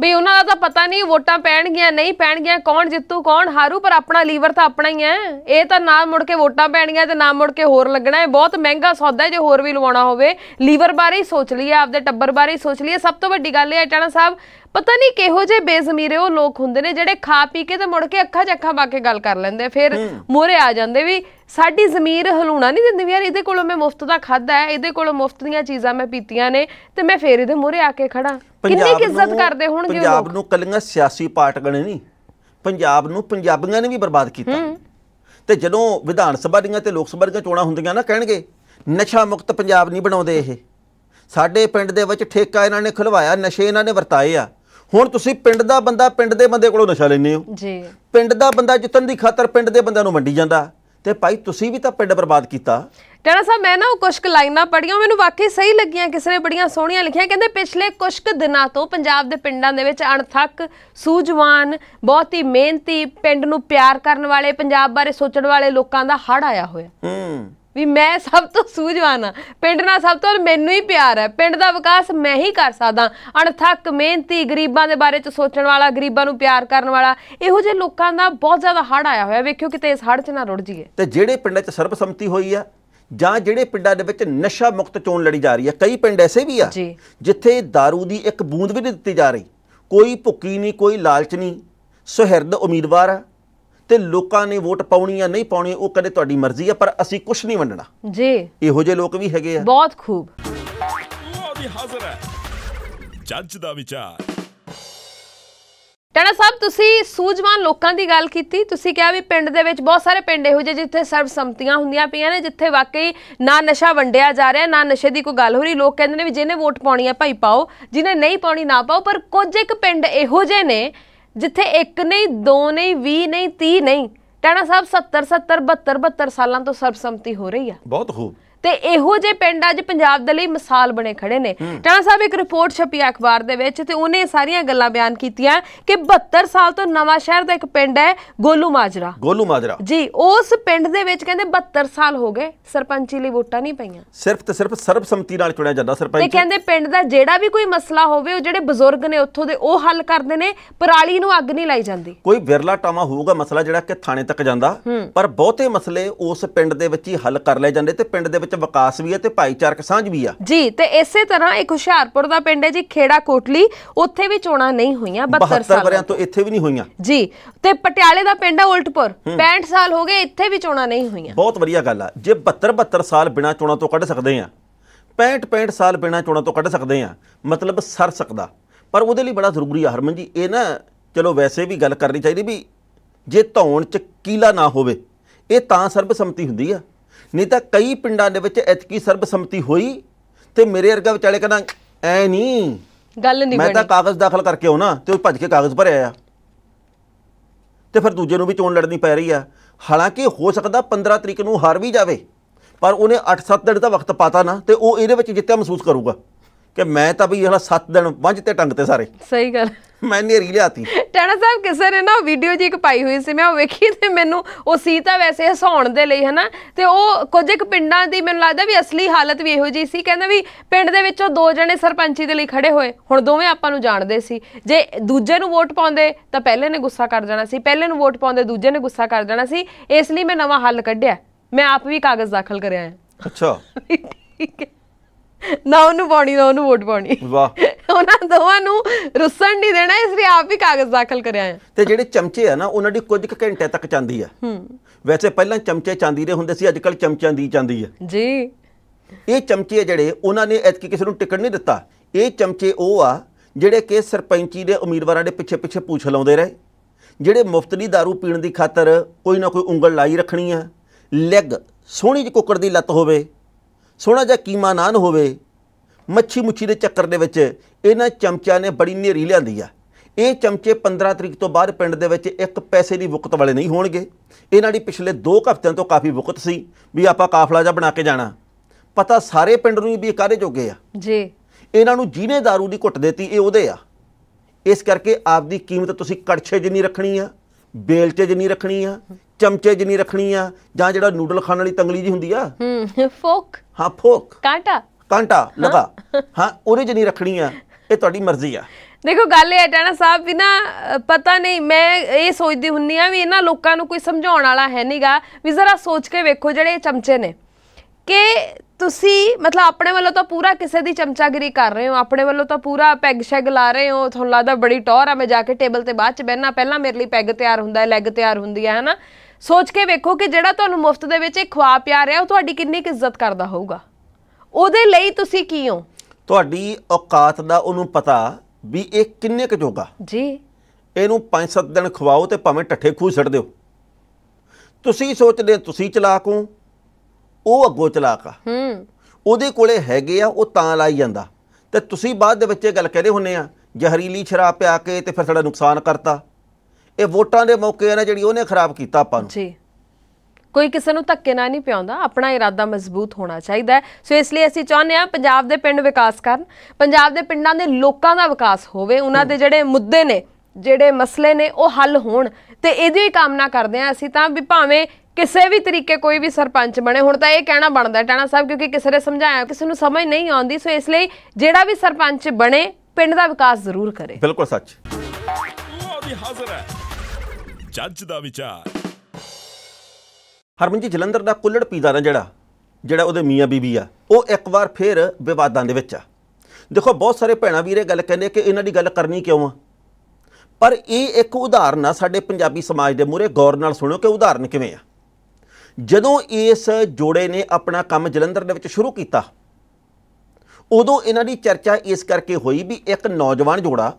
ਵੀ ਉਹਨਾਂ ਦਾ ਤਾਂ ਪਤਾ ਨਹੀਂ ਵੋਟਾਂ ਪੈਣਗੀਆਂ ਨਹੀਂ ਪੈਣਗੀਆਂ ਕੌਣ ਜਿੱਤੂ ਕੌਣ ਹਾਰੂ ਪਰ ਆਪਣਾ ਲੀਵਰ ਤਾਂ ਆਪਣਾ ਹੀ ਹੈ ਇਹ ਤਾਂ ਨਾ ਮੁੜ ਕੇ ਵੋਟਾਂ ਪੈਣਗੀਆਂ ਤੇ ਨਾ ਮੁੜ ਕੇ ਹੋਰ ਲੱਗਣਾ ਹੈ ਬਹੁਤ ਮਹਿੰਗਾ ਸੌਦਾ ਹੈ ਜੇ ਹੋਰ ਵੀ ਲਵਾਉਣਾ ਹੋਵੇ ਲੀਵਰ ਬਾਰੇ ਹੀ ਸੋਚ ਲਈਏ ਆਪਦੇ ਟੱਬਰ ਬਾਰੇ ਹੀ ਸੋਚ ਲਈਏ ਸਭ ਤੋਂ ਵੱਡੀ ਗੱਲ ਇਹ ਹੈ ਟਾਣਾ ਸਾਹਿਬ ਪਤਾ ਨਹੀਂ ਕਿਹੋ ਜੇ ਬੇਜ਼ਮੀਰੇ ਉਹ ਲੋਕ ਹੁੰਦੇ ਨੇ ਜਿਹੜੇ ਖਾ ਪੀ ਕੇ ਤੇ ਮੁੜ ਕੇ ਅੱਖਾਂ 'ਚ ਅੱਖਾਂ ਪਾ ਕੇ ਗੱਲ ਕਰ ਲੈਂਦੇ ਫਿਰ ਮੋਰੇ ਆ ਜਾਂਦੇ ਵੀ ਸਾਡੀ ਜ਼ਮੀਰ ਹਲੂਣਾ ਨਹੀਂ ਦਿੰਦੀ ਯਾਰ ਇਹਦੇ ਕੋਲੋਂ ਮੈਂ ਮੁਫਤ ਦਾ ਖਾਦਾ ਹੈ ਇਹਦੇ ਕੋਲੋਂ ਮੁਫਤ ਦੀਆਂ ਚੀਜ਼ਾਂ ਮੈਂ ਪੀਤੀਆਂ ਨੇ ਤੇ ਮੈਂ ਫੇਰ ਇਹਦੇ ਮੋਰੇ ਆ ਕੇ ਖੜਾ ਕਿੰਨੀ ਇੱਜ਼ਤ ਕਰਦੇ ਹੋਣਗੇ ਉਹ ਪੰਜਾਬ ਨੂੰ ਕੱਲੀਆਂ ਸਿਆਸੀ ਪਾਰਟੀਆਂ ਨਹੀਂ ਪੰਜਾਬ ਨੂੰ ਪੰਜਾਬੀਆਂ ਨੇ ਵੀ ਬਰਬਾਦ ਕੀਤਾ ਤੇ ਜਦੋਂ ਵਿਧਾਨ ਸਭਾ ਦੀਆਂ ਤੇ ਲੋਕ ਸਭਾ ਦੀਆਂ ਚੋਣਾਂ ਹੁੰਦੀਆਂ ਨਾ ਕਹਿਣਗੇ ਨਸ਼ਾ ਮੁਕਤ ਪੰਜਾਬ ਨਹੀਂ ਬਣਾਉਂਦੇ ਇਹ ਸਾਡੇ ਪਿੰਡ ਦੇ ਵਿੱਚ ਠੇਕਾ ਇਹਨਾਂ ਨੇ ਖੁਲਵਾਇਆ ਨਸ਼ੇ ਇਹਨਾਂ ਨੇ ਵਰਤਾਏ ਆ ਹੁਣ ਤੁਸੀਂ ਪਿੰਡ ਦਾ ਬੰਦਾ ਪਿੰਡ ਦੇ ਬੰਦੇ ਕੋਲੋਂ ਨਸ਼ਾ ਲੈਨੇ ਹੋ ਜੀ ਪਿੰਡ ਦਾ ਬੰਦਾ ਜਿੱਤਣ ਦੀ ਖਾਤਰ ਪਿੰਡ ਦੇ ਬੰਦਿਆਂ ਨੂੰ ਵੰਡੀ ਜਾਂਦਾ ਤੇ ਭਾਈ ਤੁਸੀਂ ਵੀ ਤਾਂ ਪਿੰਡ ਬਰਬਾਦ ਕੀਤਾ ਟਾਣਾ ਸਾਹਿਬ ਮੈਂ ਨਾ ਉਹ ਕੁਸ਼ਕ ਲਾਈਨਾਂ ਪੜੀਆਂ ਮੈਨੂੰ ਵਾਕਈ ਸਹੀ ਲੱਗੀਆਂ ਕਿਸੇ ਨੇ ਬੜੀਆਂ ਸੋਹਣੀਆਂ ਲਿਖੀਆਂ ਕਹਿੰਦੇ ਪਿਛਲੇ ਕੁਸ਼ਕ ਦਿਨਾਂ ਤੋਂ ਪੰਜਾਬ ਦੇ ਪਿੰਡਾਂ ਦੇ ਵਿੱਚ ਅਣਥੱਕ ਸੂਝਵਾਨ ਬਹੁਤ ਹੀ ਮਿਹਨਤੀ ਪਿੰਡ ਨੂੰ ਪਿਆਰ ਕਰਨ ਵਾਲੇ ਪੰਜਾਬ ਬਾਰੇ ਸੋਚਣ ਵਾਲੇ ਲੋਕਾਂ ਦਾ ਹੜ ਆਇਆ ਹੋਇਆ ਹੂੰ ਵੀ ਮੈਂ ਸਭ ਤੋਂ ਸੂਝਵਾਨ ਆ ਪਿੰਡ ਨਾਲ ਸਭ ਤੋਂ ਮੈਨੂੰ ਹੀ ਪਿਆਰ ਹੈ ਪਿੰਡ ਦਾ ਵਿਕਾਸ ਮੈਂ ਹੀ ਕਰ ਸਕਦਾ ਅਣਥੱਕ ਮਿਹਨਤੀ ਗਰੀਬਾਂ ਦੇ ਬਾਰੇ ਚ ਸੋਚਣ ਵਾਲਾ ਗਰੀਬਾਂ ਨੂੰ ਪਿਆਰ ਕਰਨ ਵਾਲਾ ਇਹੋ ਜਿਹੇ ਲੋਕਾਂ ਦਾ ਬਹੁਤ ਜ਼ਿਆਦਾ ਹੜ ਆਇਆ ਹੋਇਆ ਵੇਖਿਓ ਕਿਤੇ ਇਸ ਹੜ 'ਚ ਨਾ ਰੁੜ ਜਾਈਏ ਤੇ ਜਿਹੜੇ ਪਿੰਡਾਂ 'ਚ ਸਰਬਸੰਮਤੀ ਹੋਈ ਆ ਜਾਂ ਜਿਹੜੇ ਪਿੰਡਾਂ ਦੇ ਵਿੱਚ ਨਸ਼ਾ ਮੁਕਤ ਚੋਣ ਲੜੀ ਜਾ ਰਹੀ ਹੈ ਕਈ ਪਿੰਡ ਐਸੇ ਵੀ ਆ ਜਿੱਥੇ दारू ਦੀ ਇੱਕ ਬੂੰਦ ਵੀ ਨਹੀਂ ਦਿੱਤੀ ਜਾ ਰਹੀ ਕੋਈ ਭੁੱਕੀ ਨਹੀਂ ਕੋਈ ਲਾਲਚ ਨਹੀਂ ਸੁਹਿਰਦ ਉਮੀਦਵਾਰ ਆ ਤੇ ਲੋਕਾਂ ਨੇ ਵੋਟ ਪਾਉਣੀ ਆ ਨਹੀਂ ਪਾਉਣੀ ਉਹ ਕਦੇ ਤੁਹਾਡੀ ਮਰਜ਼ੀ ਆ ਪਰ ਅਸੀਂ ਕੁਝ ਨਹੀਂ ਵੰਡਣਾ ਜੀ ਇਹੋ ਜਿਹੇ ਲੋਕ ਵੀ ਹੈਗੇ ਆ ਬਹੁਤ ਖੂਬ ਉਹਦੀ ਹਾਜ਼ਰ ਹੈ ਜੱਜ ਦਾ ਵਿਚਾਰ ਟਣਾ ਸਾਹਿਬ ਤੁਸੀਂ ਸੂਝਵਾਨ ਲੋਕਾਂ ਦੀ ਗੱਲ ਕੀਤੀ ਤੁਸੀਂ ਕਿਹਾ ਵੀ ਪਿੰਡ ਦੇ ਵਿੱਚ ਬਹੁਤ ਸਾਰੇ ਪਿੰਡ ਇਹੋ ਜਿਹੇ ਜਿੱਥੇ ਸਰਵ ਸੰਮਤੀਆਂ ਹੁੰਦੀਆਂ ਪਈਆਂ ਨੇ ਜਿੱਥੇ ਵਾਕਈ ਨਾ ਨਸ਼ਾ ਵੰਡਿਆ ਜਾ ਰਿਹਾ ਨਾ ਨਸ਼ੇ ਦੀ ਕੋਈ ਗੱਲ ਹੋ ਰਹੀ ਲੋਕ ਕਹਿੰਦੇ ਨੇ ਵੀ ਜਿਹਨੇ ਵੋਟ ਪਾਉਣੀ ਹੈ ਭਾਈ ਪਾਓ ਜਿਹਨੇ ਨਹੀਂ ਪਾਉਣੀ ਨਾ ਪਾਓ ਪਰ ਕੁਝ ਇੱਕ ਪਿੰਡ ਇਹੋ ਜਿਹੇ ਨੇ ਜਿੱਥੇ ਇੱਕ ਨਹੀਂ ਦੋ ਨਹੀਂ 20 ਨਹੀਂ 30 ਨਹੀਂ ਟਾਣਾ ਸਾਹਿਬ 70 70 72 72 ਸਾਲਾਂ ਤੋਂ ਸਰਬਸੰਮਤੀ ਹੋ ਰਹੀ ਆ ਬਹੁਤ ਖੂਬ ਤੇ ਇਹੋ ਜੇ ਪਿੰਡ ਅੱਜ ਪੰਜਾਬ ਦੇ ਲਈ ਮਿਸਾਲ ਬਣੇ ਖੜੇ ਨੇ ਟਾਣਾ ਸਾਹਿਬ ਇੱਕ ਰਿਪੋਰਟ ਛਪੀ ਅਖਬਾਰ ਦੇ ਵਿੱਚ ਤੇ ਉਹਨੇ ਸਾਰੀਆਂ ਗੱਲਾਂ ਬਿਆਨ ਕੀਤੀਆਂ ਕਿ 72 ਸਾਲ ਤੋਂ ਨਵਾਂ ਸ਼ਹਿਰ ਦਾ ਇੱਕ ਪਿੰਡ ਹੈ ਗੋਲੂ ਮਾਜਰਾ ਗੋਲੂ ਮਾਜਰਾ ਜੀ ਉਸ ਪਿੰਡ ਦੇ ਵਿੱਚ ਕਹਿੰਦੇ 72 ਸਾਲ ਹੋ ਗਏ ਸਰਪੰਚੀ ਲਈ ਵੋਟਾਂ ਨਹੀਂ ਪਈਆਂ ਸਿਰਫ ਤੇ ਸਿਰਫ ਸਰਬਸੰਮਤੀ ਨਾਲ ਚੁਣਿਆ ਜਾਂਦਾ ਸਰਪੰਚ ਤੇ ਕਹਿੰਦੇ ਪਿੰਡ ਦਾ ਜਿਹੜਾ ਵੀ ਕੋਈ ਮਸਲਾ ਹੋਵੇ ਉਹ ਜਿਹੜੇ ਬਜ਼ੁਰਗ ਨੇ ਉੱਥੋਂ ਦੇ ਉਹ ਹੱਲ ਕਰਦੇ ਨੇ ਪਰਾਲੀ ਨੂੰ ਅੱਗ ਨਹੀਂ ਲਾਈ ਜਾਂਦੀ ਕੋਈ ਵਿਰਲਾ ਟਾਮਾ ਹੋਊਗਾ ਮਸਲਾ ਜਿਹੜਾ ਕਿ ਥਾਣੇ ਤੱਕ ਜਾਂਦਾ ਪਰ ਬਹੁਤੇ ਮਸਲੇ ਉਸ ਪਿੰਡ ਦੇ ਵਿੱਚ ਹੀ ਹੱਲ ਕਰ ਲਏ ਜਾਂਦੇ ਤੇ ਪਿੰਡ ਦੇ ਵਿੱਚ ਵਿਕਾਸ ਵੀ ਹੈ ਤੇ ਭਾਈਚਾਰਕ ਸਾਂਝ ਵੀ ਆ ਜੀ ਤੇ ਇਸੇ ਤਰ੍ਹਾਂ ਇੱਕ ਹੁਸ਼ਿਆਰਪੁਰ ਦਾ ਪਿੰਡ ਹੈ ਜੀ ਖੇੜਾ ਕੋਟਲੀ ਉੱਥੇ ਵੀ ਚੋਣਾ ਨਹੀਂ ਹੋਈਆਂ 72 ਸਾਲ ਵਰਿਆਂ ਤੋਂ ਇੱਥੇ ਵੀ ਨਹੀਂ ਹੋਈਆਂ ਜੀ ਤੇ ਪਟਿਆਲੇ ਦਾ ਪਿੰਡ ਹੈ ਉਲਟਪੁਰ 65 ਸਾਲ ਹੋ ਗਏ ਇੱਥੇ ਵੀ ਚੋਣਾ ਨਹੀਂ ਹੋਈਆਂ ਬਹੁਤ ਵਧੀਆ ਗੱਲ ਆ ਜੇ 72 72 ਸਾਲ ਬਿਨਾ ਚੋਣਾ ਤੋਂ ਕੱਢ ਸਕਦੇ ਆ 65 65 ਸਾਲ ਬਿਨਾ ਚੋਣਾ ਤੋਂ ਕੱਢ ਸਕਦੇ ਆ ਮਤਲਬ ਸਰ ਸਕਦਾ ਪਰ ਉਹਦੇ ਲਈ ਬੜਾ ਜ਼ਰੂਰੀ ਆ ਹਰਮਨ ਜੀ ਇਹ ਨਾ ਚਲੋ ਵੈਸੇ ਵੀ ਗੱਲ ਕਰਨੀ ਚਾਹੀਦੀ ਵੀ ਜੇ ਧੌਣ ਚ ਕੀਲਾ ਨਾ ਹੋਵੇ ਇਹ ਤਾਂ ਸਰਬਸੰਮਤੀ ਹੁੰਦੀ ਆ ਨਹੀਂ ਤਾਂ ਕਈ ਪਿੰਡਾਂ ਦੇ ਵਿੱਚ ਐਤਕੀ ਸਰਬਸੰਮਤੀ ਹੋਈ ਤੇ ਮੇਰੇ ਵਰਗਾ ਵਿਚਾਲੇ ਕਹਿੰਦਾ ਐ ਨਹੀਂ ਗੱਲ ਨਹੀਂ ਮੈਂ ਤਾਂ ਕਾਗਜ਼ ਦਾਖਲ ਕਰਕੇ ਆਉਣਾ ਤੇ ਉਹ ਭੱਜ ਕੇ ਕਾਗਜ਼ ਭਰਿਆ ਆ ਤੇ ਫਿਰ ਦੂਜੇ ਨੂੰ ਵੀ ਚੋਣ ਲੜਨੀ ਪੈ ਰਹੀ ਆ ਹਾਲਾਂਕਿ ਹੋ ਸਕਦਾ 15 ਤਰੀਕ ਨੂੰ ਹਾਰ ਵੀ ਜਾਵੇ ਪਰ ਉਹਨੇ 8-7 ਦਿਨ ਦਾ ਵਕਤ ਪਾਤਾ ਨਾ ਤੇ ਉਹ ਇਹਦੇ ਵਿੱਚ ਜਿੱਤਿਆ ਮਹਿਸੂਸ ਕਰੂਗਾ ਕਿ ਮੈਂ ਤਾਂ ਵੀ ਹਲਾ 7 ਦਿਨ ਵੰਜ ਤੇ ਟੰਗ ਤੇ ਸਾਰੇ ਸਹੀ ਗੱਲ ਮੈਂ ਨਹੀਂ ਰੀ ਲਿਆਤੀ ਟਾਣਾ ਸਾਹਿਬ ਕਿਸੇ ਨੇ ਨਾ ਵੀਡੀਓ ਜੀ ਇੱਕ ਪਾਈ ਹੋਈ ਸੀ ਮੈਂ ਉਹ ਵੇਖੀ ਤੇ ਮੈਨੂੰ ਉਹ ਸੀ ਤਾਂ ਵੈਸੇ ਹਸਾਉਣ ਦੇ ਲਈ ਹਨਾ ਤੇ ਉਹ ਕੁਝ ਇੱਕ ਪਿੰਡਾਂ ਦੀ ਮੈਨੂੰ ਲੱਗਦਾ ਵੀ ਅਸਲੀ ਹਾਲਤ ਵੀ ਇਹੋ ਜੀ ਸੀ ਕਹਿੰਦਾ ਵੀ ਪਿੰਡ ਦੇ ਵਿੱਚੋਂ ਦੋ ਜਣੇ ਸਰਪੰਚੀ ਦੇ ਲਈ ਖੜੇ ਹੋਏ ਹੁਣ ਦੋਵੇਂ ਆਪਾਂ ਨੂੰ ਜਾਣਦੇ ਸੀ ਜੇ ਦੂਜੇ ਨੂੰ ਵੋਟ ਪਾਉਂਦੇ ਤਾਂ ਪਹਿਲੇ ਨੇ ਗੁੱਸਾ ਕਰ ਜਾਣਾ ਸੀ ਪਹਿਲੇ ਨੂੰ ਵੋਟ ਪਾਉਂਦੇ ਦੂਜੇ ਨੇ ਗੁੱਸਾ ਕਰ ਜਾਣਾ ਸੀ ਇਸ ਲਈ ਮੈਂ ਨਵਾਂ ਹੱਲ ਕੱਢਿਆ ਮੈਂ ਆਪ ਵੀ ਕਾਗਜ਼ ਦਾਖਲ ਕਰਿਆ ਅੱਛਾ ਠੀਕ ਹੈ ਨਾ ਉਹਨੂੰ ਪਾਉਣੀ ਨਾ ਉਹਨੂੰ ਵੋਟ ਪਾਉਣੀ ਵਾਹ ਉਹਨਾਂ ਦੋਵਾਂ ਨੂੰ ਰੁੱਸਣ ਨਹੀਂ ਦੇਣਾ ਇਸ ਲਈ ਆਪ ਵੀ ਕਾਗਜ਼ ਦਾਖਲ ਕਰਿਆ ਹੈ ਤੇ ਜਿਹੜੇ ਚਮਚੇ ਆ ਨਾ ਉਹਨਾਂ ਦੀ ਕੁਝ ਕੁ ਘੰਟੇ ਤੱਕ ਚਾਂਦੀ ਆ ਹੂੰ ਵੈਸੇ ਪਹਿਲਾਂ ਚਮਚੇ ਚਾਂਦੀ ਦੇ ਹੁੰਦੇ ਸੀ ਅੱਜ ਕੱਲ ਚਮਚਿਆਂ ਦੀ ਚਾਂਦੀ ਆ ਜੀ ਇਹ ਚਮਚੇ ਜਿਹੜੇ ਉਹਨਾਂ ਨੇ ਐਤਕੀ ਕਿਸੇ ਨੂੰ ਟਿਕਣ ਨਹੀਂ ਦਿੱਤਾ ਇਹ ਚਮਚੇ ਉਹ ਆ ਜਿਹੜੇ ਕਿ ਸਰਪੰਚੀ ਦੇ ਉਮੀਦਵਾਰਾਂ ਦੇ ਪਿੱਛੇ ਪਿੱਛੇ ਪੂਛ ਲਾਉਂਦੇ ਰਹੇ ਜਿਹੜੇ ਮੁਫਤ ਦੀ दारू ਪੀਣ ਦੀ ਖਾਤਰ ਕੋਈ ਨਾ ਕੋਈ ਉਂਗਲ ਲਾਈ ਰੱਖਣੀ ਆ ਲੈਗ ਸੋਹਣੀ ਜਿਹੀ ਕੁੱਕੜ ਦੀ ਲੱਤ ਹੋਵੇ ਸੋਹਣਾ ਜਿਹਾ ਕੀਮਾ ਨਾਨ ਹੋਵੇ ਮੱਛੀ ਮੁੱਛੀ ਦੇ ਚੱਕਰ ਦੇ ਵਿੱਚ ਇਹਨਾਂ ਚਮਚਿਆਂ ਨੇ ਬੜੀ ਨੇਰੀ ਲਿਆਂਦੀ ਆ ਇਹ ਚਮਚੇ 15 ਤਰੀਕ ਤੋਂ ਬਾਅਦ ਪਿੰਡ ਦੇ ਵਿੱਚ ਇੱਕ ਪੈਸੇ ਦੀ ਬੁਕਤ ਵਾਲੇ ਨਹੀਂ ਹੋਣਗੇ ਇਹਨਾਂ ਦੀ ਪਿਛਲੇ 2 ਹਫ਼ਤਿਆਂ ਤੋਂ ਕਾਫੀ ਬੁਕਤ ਸੀ ਵੀ ਆਪਾਂ ਕਾਫਲਾ ਜਾਂ ਬਣਾ ਕੇ ਜਾਣਾ ਪਤਾ ਸਾਰੇ ਪਿੰਡ ਨੂੰ ਵੀ ਕਾਰੇ ਜੋਗੇ ਆ ਜੀ ਇਹਨਾਂ ਨੂੰ ਜਿਹਨੇ दारू ਦੀ ਘੁੱਟ ਦਿੱਤੀ ਇਹ ਉਹਦੇ ਆ ਇਸ ਕਰਕੇ ਆਪਦੀ ਕੀਮਤ ਤੁਸੀਂ ਕੜਛੇ ਜਿੰਨੀ ਰੱਖਣੀ ਆ ਬੇਲ 'ਚ ਜਿੰਨੀ ਰੱਖਣੀ ਆ ਚਮਚੇ ਜਿੰਨੀ ਰੱਖਣੀ ਆ ਜਾਂ ਜਿਹੜਾ ਨੂਡਲ ਖਾਣ ਵਾਲੀ ਤੰਗਲੀ ਜੀ ਹੁੰਦੀ ਆ ਹੂੰ ਫੋਕ ਹਾਂ ਫੋਕ ਕਾਂਟਾ ਕਾਂਟਾ ਲਗਾ ਹਾਂ ਉਹਦੇ ਨਹੀਂ ਰੱਖਣੀ ਆ ਇਹ ਤੁਹਾਡੀ ਮਰਜ਼ੀ ਆ ਦੇਖੋ ਗੱਲ ਇਹ ਹੈ ਟਾਣਾ ਸਾਹਿਬ ਵੀ ਨਾ ਪਤਾ ਨਹੀਂ ਮੈਂ ਇਹ ਸੋਚਦੀ ਹੁੰਨੀ ਆ ਵੀ ਇਹਨਾਂ ਲੋਕਾਂ ਨੂੰ ਕੋਈ ਸਮਝਾਉਣ ਵਾਲਾ ਹੈ ਨਹੀਂਗਾ ਵੀ ਜ਼ਰਾ ਸੋਚ ਕੇ ਵੇਖੋ ਜਿਹੜੇ ਚਮਚੇ ਨੇ ਕਿ ਤੁਸੀਂ ਮਤਲਬ ਆਪਣੇ ਵੱਲੋਂ ਤਾਂ ਪੂਰਾ ਕਿਸੇ ਦੀ ਚਮਚਾਗਿਰੀ ਕਰ ਰਹੇ ਹੋ ਆਪਣੇ ਵੱਲੋਂ ਤਾਂ ਪੂਰਾ ਪੈਗ ਸ਼ੈਗ ਲਾ ਰਹੇ ਹੋ ਤੁਹਾਨੂੰ ਲੱਗਦਾ ਬੜੀ ਟੌਰ ਆ ਮੈਂ ਜਾ ਕੇ ਟੇਬਲ ਤੇ ਬਾਅਦ ਚ ਬਹਿਣਾ ਪਹਿਲਾਂ ਮੇਰੇ ਲਈ ਪੈਗ ਤਿਆਰ ਹੁੰਦਾ ਹੈ ਲੈਗ ਤਿਆਰ ਹੁੰਦੀ ਹੈ ਹਨਾ ਸੋਚ ਕੇ ਵੇਖੋ ਕਿ ਜਿਹੜਾ ਤੁਹਾਨੂੰ ਮੁਫਤ ਦੇ ਵਿੱਚ ਇਹ ਖਵਾ ਪਿਆ ਰਿਹਾ ਉਹ ਤੁਹਾਡੀ ਕਿੰਨੀ ਕਿ ਇੱਜ਼ਤ ਕਰਦਾ ਹੋਊਗਾ ਉਹਦੇ ਲਈ ਤੁਸੀਂ ਕੀ ਹੋ ਤੁਹਾਡੀ ਔਕਾਤ ਦਾ ਉਹਨੂੰ ਪਤਾ ਵੀ ਇਹ ਕਿੰਨੇ ਕੁ ਜੋਗਾ ਜੀ ਇਹਨੂੰ 5-7 ਦਿਨ ਖਵਾਓ ਤੇ ਭਾਵੇਂ ਟੱਠੇ ਖੂਸੜ ਛੱਡ ਦਿਓ ਤੁਸੀਂ ਸੋਚਦੇ ਤੁਸੀਂ ਚਲਾਕ ਹੋ ਉਹ ਅੱਗੋ ਚਲਾਕ ਆ ਹੂੰ ਉਹਦੇ ਕੋਲੇ ਹੈਗੇ ਆ ਉਹ ਤਾਂ ਲਾਈ ਜਾਂਦਾ ਤੇ ਤੁਸੀਂ ਬਾਅਦ ਦੇ ਵਿੱਚ ਇਹ ਗੱਲ ਕਹਦੇ ਹੁੰਨੇ ਆ ਜ਼ਹਿਰੀਲੀ ਸ਼ਰਾਬ ਪਿਆ ਕੇ ਤੇ ਫਿਰ ਸਾਡਾ ਨੁਕਸਾਨ ਕਰਤਾ ਇਹ ਵੋਟਾਂ ਦੇ ਮੌਕੇ ਆ ਨਾ ਜਿਹੜੀ ਉਹਨੇ ਖਰਾਬ ਕੀਤਾ ਆਪਾਂ ਨੂੰ ਜੀ ਕੋਈ ਕਿਸੇ ਨੂੰ ਧੱਕੇ ਨਾਲ ਨਹੀਂ ਪਿਆਉਂਦਾ ਆਪਣਾ ਇਰਾਦਾ ਮਜ਼ਬੂਤ ਹੋਣਾ ਚਾਹੀਦਾ ਸੋ ਇਸ ਲਈ ਅਸੀਂ ਚਾਹੁੰਦੇ ਆ ਪੰਜਾਬ ਦੇ ਪਿੰਡ ਵਿਕਾਸ ਕਰਨ ਪੰਜਾਬ ਦੇ ਪਿੰਡਾਂ ਦੇ ਲੋਕਾਂ ਦਾ ਵਿਕਾਸ ਹੋਵੇ ਉਹਨਾਂ ਦੇ ਜਿਹੜੇ ਮੁੱਦੇ ਨੇ ਜਿਹੜੇ ਮਸਲੇ ਨੇ ਉਹ ਹੱਲ ਹੋਣ ਤੇ ਇਹਦੀ ਕਾਮਨਾ ਕਰਦੇ ਆ ਅਸੀਂ ਤਾਂ ਵੀ ਭਾਵੇਂ ਕਿਸੇ ਵੀ ਤਰੀਕੇ ਕੋਈ ਵੀ ਸਰਪੰਚ ਬਣੇ ਹੁਣ ਤਾਂ ਇਹ ਕਹਿਣਾ ਬਣਦਾ ਟਾਣਾ ਸਾਹਿਬ ਕਿਉਂਕਿ ਕਿਸੇ ਨੇ ਸਮਝਾਇਆ ਕਿਸੇ ਨੂੰ ਸਮਝ ਨਹੀਂ ਆਉਂਦੀ ਸੋ ਇਸ ਲਈ ਜਿਹੜਾ ਵੀ ਸਰਪੰਚ ਬਣੇ ਪਿੰਡ ਦਾ ਵਿਕਾਸ ਜ਼ਰੂਰ ਕਰੇ ਬਿਲਕੁਲ ਸੱਚ ਦੀ ਹਾਜ਼ਰ ਹੈ ਜੱਜ ਦਾ ਵਿਚਾਰ ਹਰਮਨ ਜੀ ਜਲੰਧਰ ਦਾ ਕੁੱਲੜ ਪੀਦਾ ਨਾ ਜਿਹੜਾ ਜਿਹੜਾ ਉਹਦੇ ਮੀਆਂ ਬੀਬੀ ਆ ਉਹ ਇੱਕ ਵਾਰ ਫੇਰ ਵਿਵਾਦਾਂ ਦੇ ਵਿੱਚ ਆ ਦੇਖੋ ਬਹੁਤ ਸਾਰੇ ਭੈਣਾ ਵੀਰੇ ਗੱਲ ਕਹਿੰਦੇ ਕਿ ਇਹਨਾਂ ਦੀ ਗੱਲ ਕਰਨੀ ਕਿਉਂ ਆ ਪਰ ਇਹ ਇੱਕ ਉਦਾਹਰਨ ਆ ਸਾਡੇ ਪੰਜਾਬੀ ਸਮਾਜ ਦੇ ਮੂਰੇ ਗੌਰ ਨਾਲ ਸੁਣੋ ਕਿ ਉਦਾਹਰਨ ਕਿਵੇਂ ਆ ਜਦੋਂ ਇਸ ਜੋੜੇ ਨੇ ਆਪਣਾ ਕੰਮ ਜਲੰਧਰ ਦੇ ਵਿੱਚ ਸ਼ੁਰੂ ਕੀਤਾ ਉਦੋਂ ਇਹਨਾਂ ਦੀ ਚਰਚਾ ਇਸ ਕਰਕੇ ਹੋਈ ਵੀ ਇੱਕ ਨੌਜਵਾਨ ਜੋੜਾ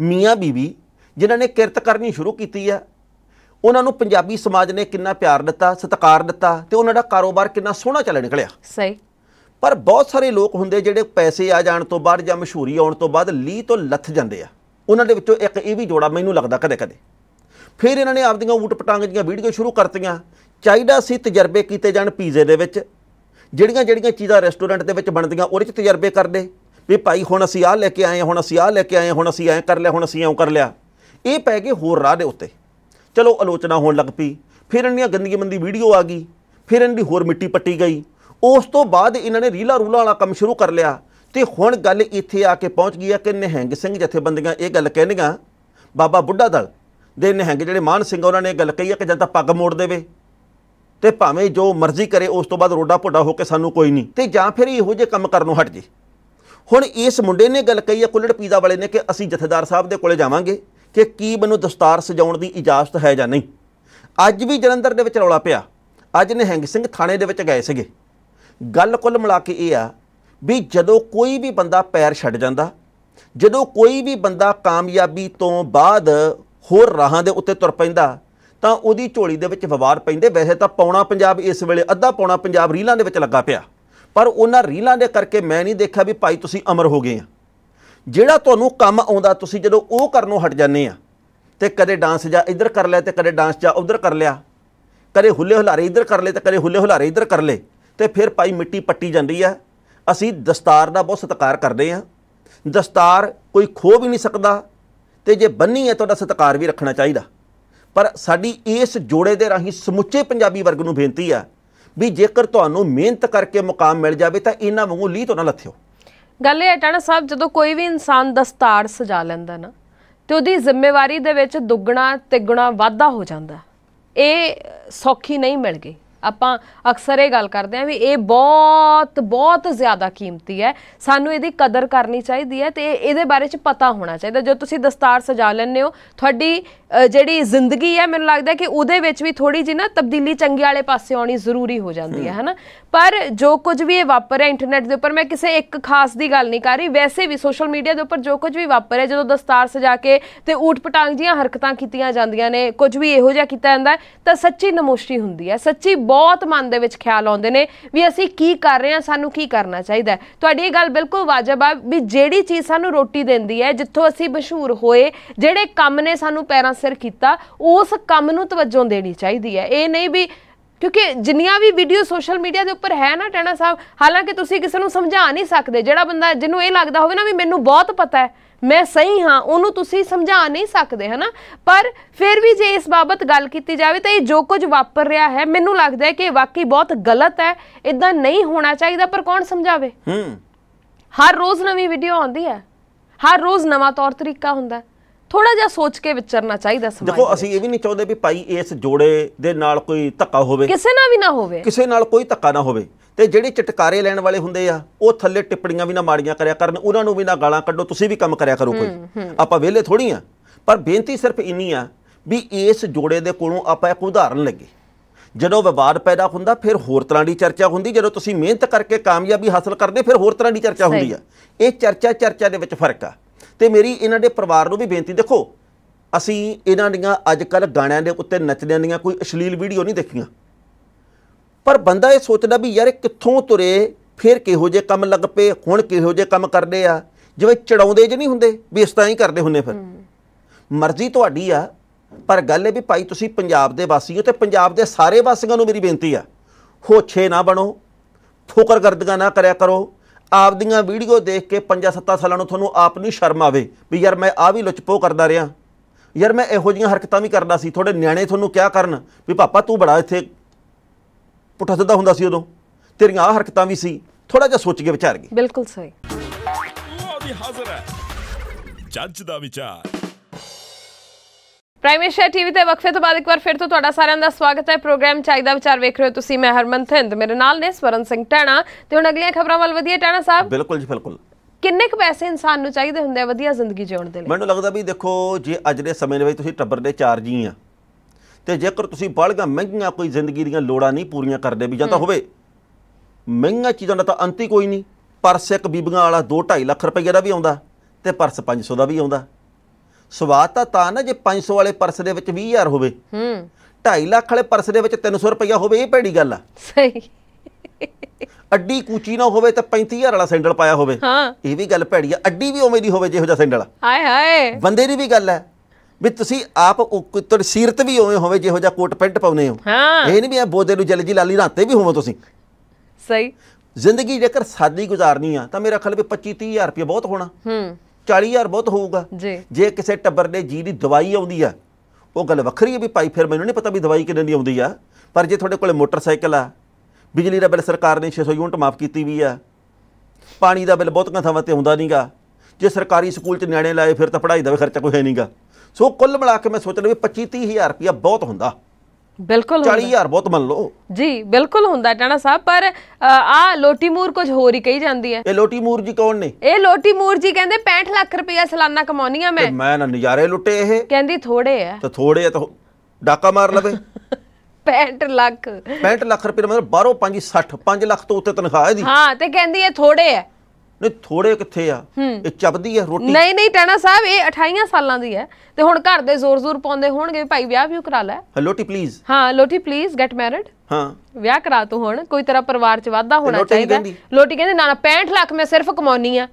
ਮੀਆਂ ਬੀਬੀ ਜਿਨ੍ਹਾਂ ਨੇ ਕਿਰਤ ਕਰਨੀ ਸ਼ੁਰੂ ਕੀਤੀ ਆ ਉਹਨਾਂ ਨੂੰ ਪੰਜਾਬੀ ਸਮਾਜ ਨੇ ਕਿੰਨਾ ਪਿਆਰ ਦਿੱਤਾ ਸਤਿਕਾਰ ਦਿੱਤਾ ਤੇ ਉਹਨਾਂ ਦਾ ਕਾਰੋਬਾਰ ਕਿੰਨਾ ਸੋਹਣਾ ਚੱਲ ਨਿਕਲਿਆ ਸਹੀ ਪਰ ਬਹੁਤ ਸਾਰੇ ਲੋਕ ਹੁੰਦੇ ਜਿਹੜੇ ਪੈਸੇ ਆ ਜਾਣ ਤੋਂ ਬਾਅਦ ਜਾਂ ਮਸ਼ਹੂਰੀ ਆਉਣ ਤੋਂ ਬਾਅਦ ਲੀ ਤੋਂ ਲੱਥ ਜਾਂਦੇ ਆ ਉਹਨਾਂ ਦੇ ਵਿੱਚੋਂ ਇੱਕ ਇਹ ਵੀ ਜੋੜਾ ਮੈਨੂੰ ਲੱਗਦਾ ਕਦੇ ਕਦੇ ਫਿਰ ਇਹਨਾਂ ਨੇ ਆਪਦੀਆਂ ਊਟ ਪਟਾਂਗ ਦੀਆਂ ਵੀਡੀਓ ਸ਼ੁਰੂ ਕਰਤੀਆਂ ਚਾਹੀਦਾ ਸੀ ਤਜਰਬੇ ਕੀਤੇ ਜਾਣ ਪੀਜ਼ੇ ਦੇ ਵਿੱਚ ਜਿਹੜੀਆਂ ਜਿਹੜੀਆਂ ਚੀਜ਼ਾਂ ਰੈਸਟੋਰੈਂਟ ਦੇ ਵਿੱਚ ਬਣਦੀਆਂ ਉਹਦੇ 'ਚ ਤਜਰਬੇ ਕਰਦੇ ਵੀ ਭਾਈ ਹੁਣ ਅਸੀਂ ਆਹ ਲੈ ਕੇ ਆਏ ਹੁਣ ਅਸੀਂ ਆਹ ਲੈ ਕੇ ਆਏ ਹੁਣ ਅਸੀਂ ਐਂ ਕਰ ਲਿਆ ਹੁਣ ਅਸੀਂ ਐਂ ਕਰ ਲਿਆ ਇਹ ਪੈ ਗਏ ਹੋਰ ਰਾਹ ਦੇ ਉੱਤੇ ਚਲੋ ਆਲੋਚਨਾ ਹੋਣ ਲੱਗ ਪਈ ਫਿਰ ਇੰਨੀਆਂ ਗੰਦੀ ਮੰਦੀ ਵੀਡੀਓ ਆ ਗਈ ਫਿਰ ਇਹਨਾਂ ਦੀ ਹੋਰ ਮਿੱਟੀ ਪੱਟੀ ਗਈ ਉਸ ਤੋਂ ਬਾਅਦ ਇਹਨਾਂ ਨੇ ਰੀਲਾ ਰੂਲਾ ਵਾਲਾ ਕੰਮ ਸ਼ੁਰੂ ਕਰ ਲਿਆ ਤੇ ਹੁਣ ਗੱਲ ਇੱਥੇ ਆ ਕੇ ਪਹੁੰਚ ਗਈ ਆ ਕਿ ਨਿਹੰਗ ਸਿੰਘ ਜਥੇਬੰਦੀਆਂ ਇਹ ਗੱਲ ਕਹਿੰਦੀਆਂ ਬਾਬਾ ਬੁੱਢਾ ਦਲ ਦੇ ਨਿਹੰਗ ਜਿਹੜੇ ਮਾਨ ਸਿੰਘ ਉਹਨਾਂ ਨੇ ਇਹ ਗੱਲ ਕਹੀ ਆ ਕਿ ਜਦ ਤੱਕ ਪੱਗ ਮੋੜ ਦੇਵੇ ਤੇ ਭਾਵੇਂ ਜੋ ਮਰਜ਼ੀ ਕਰੇ ਉਸ ਤੋਂ ਬਾਅਦ ਰੋਡਾ ਪੋਡਾ ਹੋ ਕੇ ਸਾਨੂੰ ਕੋਈ ਨਹੀਂ ਤੇ ਜਾਂ ਫਿਰ ਇਹੋ ਜੇ ਕੰਮ ਕਰਨੋਂ ਹਟ ਜੇ ਹੁਣ ਇਸ ਮੁੰਡੇ ਨੇ ਗੱਲ ਕਹੀ ਹੈ ਕੁੱਲੜ ਪੀਜ਼ਾ ਵਾਲੇ ਨੇ ਕਿ ਅਸੀਂ ਜਥੇਦਾਰ ਸਾਹਿਬ ਦੇ ਕੋਲੇ ਜਾਵਾਂਗੇ ਕਿ ਕੀ ਮੈਨੂੰ ਦਸਤਾਰ ਸਜਾਉਣ ਦੀ ਇਜਾਜ਼ਤ ਹੈ ਜਾਂ ਨਹੀਂ ਅੱਜ ਵੀ ਜਲੰਧਰ ਦੇ ਵਿੱਚ ਰੌਲਾ ਪਿਆ ਅੱਜ ਨੇ ਹੰਗ ਸਿੰਘ ਥਾਣੇ ਦੇ ਵਿੱਚ ਗਏ ਸੀਗੇ ਗੱਲ ਕੁੱਲ ਮਿਲਾ ਕੇ ਇਹ ਆ ਵੀ ਜਦੋਂ ਕੋਈ ਵੀ ਬੰਦਾ ਪੈਰ ਛੱਡ ਜਾਂਦਾ ਜਦੋਂ ਕੋਈ ਵੀ ਬੰਦਾ ਕਾਮਯਾਬੀ ਤੋਂ ਬਾਅਦ ਹੋਰ ਰਾਹਾਂ ਦੇ ਉੱਤੇ ਤੁਰ ਪੈਂਦਾ ਤਾਂ ਉਹਦੀ ਝੋਲੀ ਦੇ ਵਿੱਚ ਵਿਵਾਰ ਪੈਂਦੇ ਵੈਸੇ ਤਾਂ ਪੌਣਾ ਪੰਜਾਬ ਇਸ ਵੇਲੇ ਅੱਧਾ ਪੌਣਾ ਪੰਜਾਬ ਰੀਲਾਂ ਦੇ ਵਿੱਚ ਲੱਗਾ ਪਿਆ ਪਰ ਉਹਨਾਂ ਰੀਲਾਂ ਦੇ ਕਰਕੇ ਮੈਂ ਨਹੀਂ ਦੇਖਿਆ ਵੀ ਭਾਈ ਤੁਸੀਂ ਅਮਰ ਹੋ ਗਏ ਆ ਜਿਹੜਾ ਤੁਹਾਨੂੰ ਕੰਮ ਆਉਂਦਾ ਤੁਸੀਂ ਜਦੋਂ ਉਹ ਕਰਨੋਂ ਹਟ ਜਾਂਦੇ ਆ ਤੇ ਕਦੇ ਡਾਂਸ ਜਾਂ ਇੱਧਰ ਕਰ ਲਿਆ ਤੇ ਕਦੇ ਡਾਂਸ ਜਾਂ ਉੱਧਰ ਕਰ ਲਿਆ ਕਦੇ ਹੁੱਲੇ ਹੁਲਾਰੇ ਇੱਧਰ ਕਰ ਲਏ ਤੇ ਕਦੇ ਹੁੱਲੇ ਹੁਲਾਰੇ ਇੱਧਰ ਕਰ ਲਏ ਤੇ ਫਿਰ ਭਾਈ ਮਿੱਟੀ ਪੱਟੀ ਜਾਂਦੀ ਆ ਅਸੀਂ ਦਸਤਾਰ ਦਾ ਬਹੁਤ ਸਤਿਕਾਰ ਕਰਦੇ ਆ ਦਸਤਾਰ ਕੋਈ ਖੋ ਵੀ ਨਹੀਂ ਸਕਦਾ ਤੇ ਜੇ ਬੰਨੀ ਹੈ ਤੁਹਾਡਾ ਸਤਿਕਾਰ ਵੀ ਰੱਖਣਾ ਚਾਹੀਦਾ ਪਰ ਸਾਡੀ ਇਸ ਜੋੜੇ ਦੇ ਰਾਹੀਂ ਸਮੁੱਚੇ ਪੰਜਾਬੀ ਵਰਗ ਨੂੰ ਬੇਨਤੀ ਆ ਵੀ ਜੇਕਰ ਤੁਹਾਨੂੰ ਮਿਹਨਤ ਕਰਕੇ ਮੁਕਾਮ ਮਿਲ ਜਾਵੇ ਤਾਂ ਇਹਨਾਂ ਵਾਂਗੂ ਲੀਤ ਉਹਨਾਂ ਨਾ ਲੱਥਿਓ ਗੱਲ ਇਹ ਹੈ ਟਾਣਾ ਸਾਹਿਬ ਜਦੋਂ ਕੋਈ ਵੀ ਇਨਸਾਨ ਦਸਤਾਰ ਸਜਾ ਲੈਂਦਾ ਨਾ ਤੇ ਉਹਦੀ ਜ਼ਿੰਮੇਵਾਰੀ ਦੇ ਵਿੱਚ ਦੁੱਗਣਾ ਤਿਗਣਾ ਵਾਧਾ ਹੋ ਜਾਂਦਾ ਇਹ ਸੌਖੀ ਨਹੀਂ ਮਿਲ ਗਈ ਆਪਾਂ ਅਕਸਰ ਇਹ ਗੱਲ ਕਰਦੇ ਆਂ ਵੀ ਇਹ ਬਹੁਤ ਬਹੁਤ ਜ਼ਿਆਦਾ ਕੀਮਤੀ ਹੈ ਸਾਨੂੰ ਇਹਦੀ ਕਦਰ ਕਰਨੀ ਚਾਹੀਦੀ ਹੈ ਤੇ ਇਹਦੇ ਬਾਰੇ ਚ ਪਤਾ ਹੋਣਾ ਚਾਹੀਦਾ ਜੋ ਤੁਸੀਂ ਦਸਤਾਰ ਸਜਾ ਲੈਂਦੇ ਹੋ ਤੁਹਾਡੀ ਜਿਹੜੀ ਜ਼ਿੰਦਗੀ ਹੈ ਮੈਨੂੰ ਲੱਗਦਾ ਕਿ ਉਹਦੇ ਵਿੱਚ ਵੀ ਥੋੜੀ ਜਿਹੀ ਨਾ ਤਬਦੀਲੀ ਚੰਗੇ ਵਾਲੇ ਪਾਸੇ ਆਉਣੀ ਜ਼ਰੂਰੀ ਹੋ ਜਾਂਦੀ ਹੈ ਹਨਾ ਪਰ ਜੋ ਕੁਝ ਵੀ ਇਹ ਵਾਪਰਿਆ ਇੰਟਰਨੈਟ ਦੇ ਉੱਪਰ ਮੈਂ ਕਿਸੇ ਇੱਕ ਖਾਸ ਦੀ ਗੱਲ ਨਹੀਂ ਕਰ ਰਹੀ ਵੈਸੇ ਵੀ ਸੋਸ਼ਲ ਮੀਡੀਆ ਦੇ ਉੱਪਰ ਜੋ ਕੁਝ ਵੀ ਵਾਪਰਿਆ ਜਦੋਂ ਦਸਤਾਰ ਸਜਾ ਕੇ ਤੇ ਊਠ ਪਟਾਂਗ ਜੀਆਂ ਹਰਕਤਾਂ ਕੀਤੀਆਂ ਜਾਂਦੀਆਂ ਨੇ ਕੁਝ ਵੀ ਇਹੋ ਜਿਹਾ ਕੀਤਾ ਜਾਂਦਾ ਤਾਂ ਸੱਚੀ ਨਮੋਸ਼ੀ ਹੁੰਦੀ ਹੈ ਸੱਚੀ ਬਹੁਤ ਮਨ ਦੇ ਵਿੱਚ ਖਿਆਲ ਆਉਂਦੇ ਨੇ ਵੀ ਅਸੀਂ ਕੀ ਕਰ ਰਹੇ ਹਾਂ ਸਾਨੂੰ ਕੀ ਕਰਨਾ ਚਾਹੀਦਾ ਤੁਹਾਡੀ ਇਹ ਗੱਲ ਬਿਲਕੁਲ ਵਾਜਬ ਆ ਵੀ ਜਿਹੜੀ ਚੀਜ਼ ਸਾਨੂੰ ਰੋਟੀ ਦਿੰਦੀ ਹੈ ਜਿੱਥੋਂ ਅਸੀਂ ਮਸ਼ਹੂਰ ਹੋਏ ਜਿਹੜੇ ਕੰਮ ਨੇ ਸਾਨੂੰ ਪੈਰਾਂ ਸਿਰ ਕੀਤਾ ਉਸ ਕੰਮ ਨੂੰ ਤਵੱਜੋ ਦੇਣੀ ਚਾਹੀਦੀ ਹੈ ਇਹ ਨਹੀਂ ਵੀ ਕਿਉਂਕਿ ਜਿੰਨੀਆਂ ਵੀ ਵੀਡੀਓ ਸੋਸ਼ਲ ਮੀਡੀਆ ਦੇ ਉੱਪਰ ਹੈ ਨਾ ਟੈਣਾ ਸਾਹਿਬ ਹਾਲਾਂਕਿ ਤੁਸੀਂ ਕਿਸੇ ਨੂੰ ਸਮਝਾ ਨਹੀਂ ਸਕਦੇ ਜਿਹੜਾ ਬੰਦਾ ਜਿਹਨੂੰ ਇਹ ਲੱਗਦਾ ਹੋਵੇ ਨਾ ਵੀ ਮੈਨੂੰ ਬਹੁਤ ਪਤਾ ਹੈ ਮੈਂ ਸਹੀ ਹਾਂ ਉਹਨੂੰ ਤੁਸੀਂ ਸਮਝਾ ਨਹੀਂ ਸਕਦੇ ਹਨਾ ਪਰ ਫਿਰ ਵੀ ਜੇ ਇਸ ਬਾਬਤ ਗੱਲ ਕੀਤੀ ਜਾਵੇ ਤਾਂ ਇਹ ਜੋ ਕੁਝ ਵਾਪਰ ਰਿਹਾ ਹੈ ਮੈਨੂੰ ਲੱਗਦਾ ਹੈ ਕਿ ਵਾਕਈ ਬਹੁਤ ਗਲਤ ਹੈ ਇਦਾਂ ਨਹੀਂ ਹੋਣਾ ਚਾਹੀਦਾ ਪਰ ਕੌਣ ਸਮਝਾਵੇ ਹਰ ਰੋਜ਼ ਨਵੀਂ ਵੀਡੀਓ ਆਉਂਦੀ ਹੈ ਹਰ ਰੋਜ਼ ਨਵਾਂ ਤੌਰ ਤਰੀਕਾ ਹੁੰਦਾ ਥੋੜਾ ਜਿਹਾ ਸੋਚ ਕੇ ਵਿਚਰਨਾ ਚਾਹੀਦਾ ਸਮਾਜ ਦੇਖੋ ਅਸੀਂ ਇਹ ਵੀ ਨਹੀਂ ਚਾਹੁੰਦੇ ਵੀ ਭਾਈ ਇਸ ਜੋੜੇ ਦੇ ਨਾਲ ਕੋਈ ਧੱਕਾ ਹੋਵੇ ਕਿਸੇ ਨਾਲ ਵੀ ਨਾ ਹੋਵੇ ਕਿਸੇ ਨਾਲ ਕੋਈ ਧੱਕਾ ਨਾ ਹੋਵੇ ਤੇ ਜਿਹੜੇ ਚਟਕਾਰੇ ਲੈਣ ਵਾਲੇ ਹੁੰਦੇ ਆ ਉਹ ਥੱਲੇ ਟਿੱਪੜੀਆਂ ਵੀ ਨਾ ਮਾੜੀਆਂ ਕਰਿਆ ਕਰਨ ਉਹਨਾਂ ਨੂੰ ਵੀ ਨਾ ਗਾਲਾਂ ਕੱਢੋ ਤੁਸੀਂ ਵੀ ਕੰਮ ਕਰਿਆ ਕਰੋ ਕੋਈ ਆਪਾਂ ਵਿਹਲੇ ਥੋੜੀ ਆ ਪਰ ਬੇਨਤੀ ਸਿਰਫ ਇੰਨੀ ਆ ਵੀ ਇਸ ਜੋੜੇ ਦੇ ਕੋਲੋਂ ਆਪਾਂ ਇੱਕ ਉਦਾਹਰਨ ਲੱਗੇ ਜਦੋਂ ਵਿਵਾਦ ਪੈਦਾ ਹੁੰਦਾ ਫਿਰ ਹੋਰ ਤਰ੍ਹਾਂ ਦੀ ਚਰਚਾ ਹੁੰਦੀ ਜਦੋਂ ਤੁਸੀਂ ਮਿਹਨਤ ਕਰਕੇ ਕਾਮਯਾਬੀ ਹਾਸਲ ਕਰਦੇ ਫਿਰ ਹੋਰ ਤਰ੍ਹਾਂ ਦੀ ਚਰਚਾ ਹੁੰਦੀ ਆ ਇਹ ਚਰਚਾ ਚਰਚਾ ਦੇ ਵਿੱਚ ਫਰਕ ਆ ਤੇ ਮੇਰੀ ਇਹਨਾਂ ਦੇ ਪਰਿਵਾਰ ਨੂੰ ਵੀ ਬੇਨਤੀ ਦੇਖੋ ਅਸੀਂ ਇਹਨਾਂ ਦੀਆਂ ਅੱਜ ਕੱਲ ਗਾਣਿਆਂ ਦੇ ਉੱਤੇ ਨੱਚਦਿਆਂ ਦੀਆਂ ਕੋਈ ਅਸ਼ਲੀਲ ਵੀਡੀਓ ਨਹੀਂ ਦੇਖੀਆਂ ਪਰ ਬੰਦਾ ਇਹ ਸੋਚਦਾ ਵੀ ਯਾਰ ਇਹ ਕਿੱਥੋਂ ਤੁਰੇ ਫਿਰ ਕਿਹੋ ਜੇ ਕੰਮ ਲੱਗ ਪਏ ਹੁਣ ਕਿਹੋ ਜੇ ਕੰਮ ਕਰਦੇ ਆ ਜਿਵੇਂ ਚੜਾਉਂਦੇ ਜ ਨਹੀਂ ਹੁੰਦੇ ਵੀ ਇਸ ਤਰ੍ਹਾਂ ਹੀ ਕਰਦੇ ਹੁੰਨੇ ਫਿਰ ਮਰਜ਼ੀ ਤੁਹਾਡੀ ਆ ਪਰ ਗੱਲ ਇਹ ਵੀ ਭਾਈ ਤੁਸੀਂ ਪੰਜਾਬ ਦੇ ਵਾਸੀ ਹੋ ਤੇ ਪੰਜਾਬ ਦੇ ਸਾਰੇ ਵਾਸੀਆਂ ਨੂੰ ਮੇਰੀ ਬੇਨਤੀ ਆ ਹੋਛੇ ਨਾ ਬਣੋ ਫੋਕਰ ਗਰਦਗਾ ਨਾ ਕਰਿਆ ਕਰੋ ਆਪਦੀਆਂ ਵੀਡੀਓ ਦੇਖ ਕੇ ਪੰਜਾ ਸੱਤਾ ਸਾਲਾਂ ਨੂੰ ਤੁਹਾਨੂੰ ਆਪ ਨੂੰ ਸ਼ਰਮ ਆਵੇ ਵੀ ਯਾਰ ਮੈਂ ਆ ਵੀ ਲੁਚਪੋ ਕਰਦਾ ਰਿਹਾ ਯਾਰ ਮੈਂ ਇਹੋ ਜੀਆਂ ਹਰਕਤਾਂ ਵੀ ਕਰਦਾ ਸੀ ਤੁਹਾਡੇ ਨਿਆਣੇ ਤੁਹਾਨੂੰ ਕਿਆ ਕਰਨ ਵੀ ਪਾਪਾ ਤੂੰ ਬੜਾ ਇੱਥੇ ਪੁੱਠਾ ਸਿੱਧਾ ਹੁੰਦਾ ਸੀ ਉਦੋਂ ਤੇਰੀਆਂ ਆ ਹਰਕਤਾਂ ਵੀ ਸੀ ਥੋੜਾ ਜਿਹਾ ਸੋਚ ਕੇ ਵਿਚਾਰ ਗਈ ਬਿਲਕੁਲ ਸਹੀ ਉਹ ਵੀ ਹਾਜ਼ਰ ਹੈ ਜੱਜ ਦਾ ਵਿਚਾਰ ਪ੍ਰਾਈਮੇਸ਼ਾ ਟੀਵੀ ਤੇ ਵਕਫੇ ਤੋਂ ਬਾਅਦ ਇੱਕ ਵਾਰ ਫਿਰ ਤੋਂ ਤੁਹਾਡਾ ਸਾਰਿਆਂ ਦਾ ਸਵਾਗਤ ਹੈ ਪ੍ਰੋਗਰਾਮ ਚਾਹੀਦਾ ਵਿਚਾਰ ਵੇਖ ਰਹੇ ਹੋ ਤੁਸੀਂ ਮੈਂ ਹਰਮਨ ਥਿੰਦ ਮੇਰੇ ਨਾਲ ਨੇ ਸਵਰਨ ਸਿੰਘ ਟਾਣਾ ਤੇ ਹੁਣ ਅਗਲੀਆਂ ਖਬਰਾਂ ਵੱਲ ਵਧੀਆ ਟਾਣਾ ਸਾਹਿਬ ਬਿਲਕੁਲ ਜੀ ਬਿਲਕੁਲ ਕਿੰਨੇ ਕੁ ਪੈਸੇ ਇਨਸਾਨ ਨੂੰ ਚਾਹੀਦੇ ਹੁੰਦੇ ਆ ਵਧੀਆ ਜ਼ਿੰਦਗੀ ਜਿਉਣ ਦੇ ਲਈ ਮੈਨੂੰ ਲੱਗਦਾ ਵੀ ਦੇਖੋ ਜੇ ਅੱਜ ਦੇ ਸਮੇਂ ਦੇ ਵਿੱਚ ਤੁਸੀਂ ਟੱਬਰ ਦੇ ਚਾਰ ਜੀ ਆ ਤੇ ਜੇਕਰ ਤੁਸੀਂ ਬਾਲਗਾ ਮਹਿੰਗੀਆਂ ਕੋਈ ਜ਼ਿੰਦਗੀ ਦੀਆਂ ਲੋੜਾਂ ਨਹੀਂ ਪੂਰੀਆਂ ਕਰਦੇ ਵੀ ਜਾਂ ਤਾਂ ਹੋਵੇ ਮਹਿੰਗਾ ਚੀਜ਼ਾਂ ਦਾ ਤਾਂ ਅੰਤ ਹੀ ਕੋਈ ਨਹੀਂ ਪਰਸ ਇੱਕ ਬੀਬੀਆਂ ਵਾਲਾ 2 2.5 ਲੱਖ ਰੁਪਏ ਦਾ ਵੀ ਆਉਂਦਾ ਤੇ ਪਰਸ 500 ਦਾ ਵੀ ਆਉਂਦਾ ਸਵਾਦ ਤਾਂ ਤਾਂ ਨਾ ਜੇ 500 ਵਾਲੇ ਪਰਸ ਦੇ ਵਿੱਚ 20000 ਹੋਵੇ ਹੂੰ 2.5 ਲੱਖ ਵਾਲੇ ਪਰਸ ਦੇ ਵਿੱਚ 300 ਰੁਪਏ ਹੋਵੇ ਇਹ ਭੈੜੀ ਗੱਲ ਆ ਸਹੀ ਅੱਡੀ ਕੂਚੀ ਨਾ ਹੋਵੇ ਤਾਂ 35000 ਵਾਲਾ ਸੈਂਡਲ ਪਾਇਆ ਹੋਵੇ ਹਾਂ ਇਹ ਵੀ ਗੱਲ ਭੈੜੀ ਆ ਅੱਡੀ ਵੀ ਉਵੇਂ ਦੀ ਹੋਵੇ ਜਿਹੋ ਜਿਹਾ ਸੈਂਡਲ ਹਾਏ ਹਾਏ ਬੰਦੇ ਦੀ ਵੀ ਗੱਲ ਹੈ ਵੀ ਤੁਸੀਂ ਆਪ ਤੁਹਾਡੀ ਸੀਰਤ ਵੀ ਹੋਵੇ ਹੋਵੇ ਜਿਹੋ ਜਿਹਾ ਕੋਟ ਪੈਂਟ ਪਾਉਨੇ ਹੋ ਇਹ ਨਹੀਂ ਵੀ ਆ ਬੋਦੇ ਨੂੰ ਜਲਜੀ ਲਾਲੀ ਰਾਤੇ ਵੀ ਹੋਵੋ ਤੁਸੀਂ ਸਹੀ ਜ਼ਿੰਦਗੀ ਜੇਕਰ ਸਾਦੀ ਗੁਜ਼ਾਰਨੀ ਆ ਤਾਂ ਮੇਰਾ ਖਿਆਲ ਵੀ 25 30000 ਰੁਪਏ ਬਹੁਤ ਹੋਣਾ ਹੂੰ 40000 ਬਹੁਤ ਹੋਊਗਾ ਜੇ ਕਿਸੇ ਟੱਬਰ ਦੇ ਜੀ ਦੀ ਦਵਾਈ ਆਉਂਦੀ ਆ ਉਹ ਗੱਲ ਵੱਖਰੀ ਹੈ ਵੀ ਭਾਈ ਫਿਰ ਮੈਨੂੰ ਨਹੀਂ ਪਤਾ ਵੀ ਦਵਾਈ ਕਿੰਨੇ ਦੀ ਆਉਂਦੀ ਆ ਪਰ ਜੇ ਤੁਹਾਡੇ ਕੋਲੇ ਮੋਟਰਸਾਈਕਲ ਆ ਬਿਜਲੀ ਦਾ ਬਿੱਲ ਸਰਕਾਰ ਨੇ 600 ਯੂਨਿਟ ਮਾਫ ਕੀਤੀ ਵੀ ਆ ਪਾਣੀ ਦਾ ਬਿੱਲ ਬਹੁਤ ਕਾਂ ਥਾਵਾਂ ਤੇ ਹੁੰਦਾ ਨਹੀਂਗਾ ਜੇ ਸਰਕਾਰੀ ਸਕੂਲ 'ਚ ਨਿਆਣੇ ਲਾਏ ਫਿਰ ਤਾਂ ਪੜ੍ਹਾਈ ਦਾ ਵੀ ਖਰਚਾ ਕੋਈ ਹੈ ਨਹੀਂਗਾ ਸੋ ਕੁੱਲ ਮਿਲਾ ਕੇ ਮੈਂ ਸੋਚ ਰਿਹਾ ਵੀ 25 30000 ਰੁਪਇਆ ਬਹੁਤ ਹੁੰਦਾ ਬਿਲਕੁਲ 40000 ਬਹੁਤ ਮੰਨ ਲਓ ਜੀ ਬਿਲਕੁਲ ਹੁੰਦਾ ਟਾਣਾ ਸਾਹਿਬ ਪਰ ਆ ਲੋਟੀਮੂਰ ਕੁਝ ਹੋਰ ਹੀ ਕਹੀ ਜਾਂਦੀ ਹੈ ਇਹ ਲੋਟੀਮੂਰ ਜੀ ਕੌਣ ਨੇ ਇਹ ਲੋਟੀਮੂਰ ਜੀ ਕਹਿੰਦੇ 65 ਲੱਖ ਰੁਪਇਆ ਸਾਲਾਨਾ ਕਮਾਉਣੀ ਆ ਮੈਂ ਮੈਂ ਨਾ ਨਜ਼ਾਰੇ ਲੁੱਟੇ ਇਹ ਕਹਿੰਦੀ ਥੋੜੇ ਆ ਤੇ ਥੋੜੇ ਆ ਤਾਂ ਡਾਕਾ ਮਾਰ ਲਵੇ 65 ਲੱਖ 65 ਲੱਖ ਰੁਪਏ ਮਤਲਬ 12 5 60 5 ਲੱਖ ਤੋਂ ਉੱਤੇ ਤਨਖਾਹ ਇਹਦੀ ਹਾਂ ਤੇ ਕਹਿੰਦੀ ਇਹ ਥੋੜੇ ਆ ਨੇ ਥੋੜੇ ਕਿੱਥੇ ਆ ਇਹ ਚੱਬਦੀ ਆ ਰੋਟੀ ਨਹੀਂ ਨਹੀਂ ਟੈਣਾ ਸਾਹਿਬ ਇਹ 28 ਸਾਲਾਂ ਦੀ ਹੈ ਤੇ ਹੁਣ ਘਰ ਦੇ ਜ਼ੋਰ-ਜ਼ੋਰ ਪਾਉਂਦੇ ਹੋਣਗੇ ਭਾਈ ਵਿਆਹ ਵੀ ਕਰਾ ਲੈ ਲੋਟੀ ਪਲੀਜ਼ ਹਾਂ ਲੋਟੀ ਪਲੀਜ਼ ਗੈਟ ਮੈਰਿਡ ਹਾਂ ਵਿਆਹ ਕਰਾ ਤੂੰ ਹੁਣ ਕੋਈ ਤਰ੍ਹਾਂ ਪਰਿਵਾਰ 'ਚ ਵਾਧਾ ਹੋਣਾ ਚਾਹੀਦਾ ਲੋਟੀ ਕਹਿੰਦੇ ਨਾ ਨਾ 65 ਲੱਖ ਮੈਂ ਸਿਰਫ ਕਮਾਉਣੀ ਆ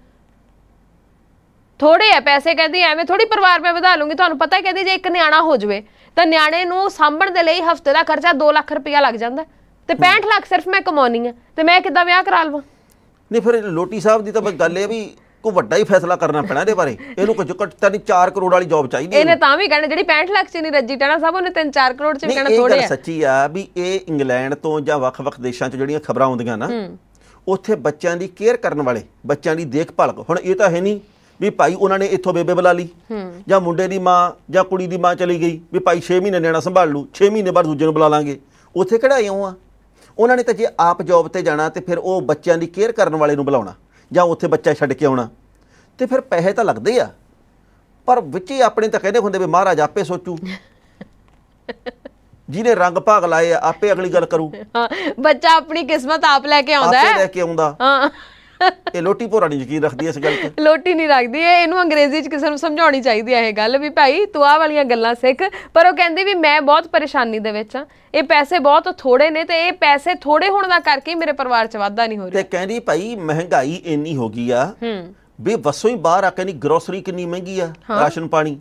ਥੋੜੇ ਆ ਪੈਸੇ ਕਹਿੰਦੀ ਐਵੇਂ ਥੋੜੀ ਪਰਿਵਾਰ ਮੈਂ ਵਧਾ ਲੂੰਗੀ ਤੁਹਾਨੂੰ ਪਤਾ ਹੈ ਕਹਿੰਦੀ ਜੇ ਇੱਕ ਨਿਆਣਾ ਹੋ ਜਵੇ ਤਾਂ ਨਿਆਣੇ ਨੂੰ ਸਾਂਭਣ ਦੇ ਲਈ ਹਫਤੇ ਦਾ ਖਰਚਾ 2 ਲੱਖ ਰੁਪਇਆ ਲੱਗ ਜਾਂਦਾ ਤੇ 65 ਲੱਖ ਸਿਰਫ ਮੈਂ ਕਮਾਉਣੀ ਆ ਤੇ ਮੈਂ ਕਿੱਦਾਂ ਵਿਆਹ ਕਰਾ ਲਵਾਂ ਨਹੀਂ ਫਿਰ ਲੋਟੀ ਸਾਹਿਬ ਦੀ ਤਾਂ ਬਸ ਗੱਲ ਇਹ ਵੀ ਕੋ ਵੱਡਾ ਹੀ ਫੈਸਲਾ ਕਰਨਾ ਪੈਣਾ ਇਹਦੇ ਬਾਰੇ ਇਹਨੂੰ ਕੁਝ ਘੱਟ ਤਾਂ ਨਹੀਂ 4 ਕਰੋੜ ਵਾਲੀ ਜੌਬ ਚਾਹੀਦੀ ਇਹਨੇ ਤਾਂ ਵੀ ਕਹਿਣਾ ਜਿਹੜੀ 65 ਲੱਖ ਚ ਨਹੀਂ ਰੱਜੀ ਟਾਣਾ ਸਾਹਿਬ ਉਹਨੇ 3-4 ਕਰੋੜ ਚ ਵੀ ਕਹਿਣਾ ਥੋੜੇ ਇਹ ਇਹ ਸੱਚੀ ਆ ਵੀ ਇਹ ਇੰਗਲੈਂਡ ਤੋਂ ਜਾਂ ਵੱਖ-ਵੱਖ ਦੇਸ਼ਾਂ ਚ ਜਿਹੜੀਆਂ ਖਬਰਾਂ ਆਉਂਦੀਆਂ ਨਾ ਉੱਥੇ ਬੱਚਿਆਂ ਦੀ ਕੇਅਰ ਕਰਨ ਵਾਲੇ ਬੱਚਿਆਂ ਦੀ ਦੇਖਭਾਲ ਹੁਣ ਇਹ ਤਾਂ ਹੈ ਨਹੀਂ ਵੀ ਭਾਈ ਉਹਨਾਂ ਨੇ ਇੱਥੋਂ ਬੇਬੇ ਬੁਲਾ ਲਈ ਜਾਂ ਮੁੰਡੇ ਦੀ ਮਾਂ ਜਾਂ ਕੁੜੀ ਦੀ ਮਾਂ ਚਲੀ ਗਈ ਵੀ ਭਾਈ 6 ਮਹੀਨੇ ਨੇਣਾ ਸੰਭਾਲ ਲੂ 6 ਮਹੀਨੇ ਬਾਅਦ ਦੂਜੇ ਨੂੰ ਬੁਲਾ ਲਾਂਗੇ ਉੱਥੇ ਕਿਹੜਾ ਆਇਆ ਆ ਉਹਨਾਂ ਨੇ ਤਾਂ ਜੇ ਆਪ ਜੌਬ ਤੇ ਜਾਣਾ ਤੇ ਫਿਰ ਉਹ ਬੱਚਿਆਂ ਦੀ ਕੇਅਰ ਕਰਨ ਵਾਲੇ ਨੂੰ ਬੁਲਾਉਣਾ ਜਾਂ ਉੱਥੇ ਬੱਚਾ ਛੱਡ ਕੇ ਆਉਣਾ ਤੇ ਫਿਰ ਪੈਸੇ ਤਾਂ ਲੱਗਦੇ ਆ ਪਰ ਵਿੱਚ ਹੀ ਆਪਣੇ ਤਾਂ ਕਹਿੰਦੇ ਹੁੰਦੇ ਵੀ ਮਹਾਰਾਜ ਆਪੇ ਸੋਚੂ ਜਿਹਨੇ ਰੰਗ ਭਾਗ ਲਾਏ ਆਪੇ ਅਗਲੀ ਗੱਲ ਕਰੂ ਹਾਂ ਬੱਚਾ ਆਪਣੀ ਕਿਸਮਤ ਆਪ ਲੈ ਕੇ ਆਉਂਦਾ ਹੈ ਆਪੇ ਲੈ ਕੇ ਆਉਂਦਾ ਹਾਂ ਇਹ ਲੋਟੀ ਪੋਰਾ ਨਹੀਂ ਯਕੀਨ ਰੱਖਦੀ ਇਸ ਗੱਲ ਤੇ ਲੋਟੀ ਨਹੀਂ ਰੱਖਦੀ ਇਹ ਇਹਨੂੰ ਅੰਗਰੇਜ਼ੀ 'ਚ ਕਿਸੇ ਨੂੰ ਸਮਝਾਉਣੀ ਚਾਹੀਦੀ ਹੈ ਇਹ ਗੱਲ ਵੀ ਭਾਈ ਤੂੰ ਆ ਵਾਲੀਆਂ ਗੱਲਾਂ ਸਿੱਖ ਪਰ ਉਹ ਕਹਿੰਦੀ ਵੀ ਮੈਂ ਬਹੁਤ ਪਰੇਸ਼ਾਨੀ ਦੇ ਵਿੱਚ ਆ ਇਹ ਪੈਸੇ ਬਹੁਤ ਥੋੜੇ ਨੇ ਤੇ ਇਹ ਪੈਸੇ ਥੋੜੇ ਹੋਣ ਦਾ ਕਰਕੇ ਮੇਰੇ ਪਰਿਵਾਰ 'ਚ ਵਾਧਾ ਨਹੀਂ ਹੋ ਰਿਹਾ ਤੇ ਕਹਿੰਦੀ ਭਾਈ ਮਹਿੰਗਾਈ ਇੰਨੀ ਹੋ ਗਈ ਆ ਵੀ ਵਸੋਂ ਹੀ ਬਾਹਰ ਆ ਕਹਿੰਦੀ ਗਰੋਸਰੀ ਕਿੰਨੀ ਮਹਿੰਗੀ ਆ ਰਾਸ਼ਨ ਪਾਣੀ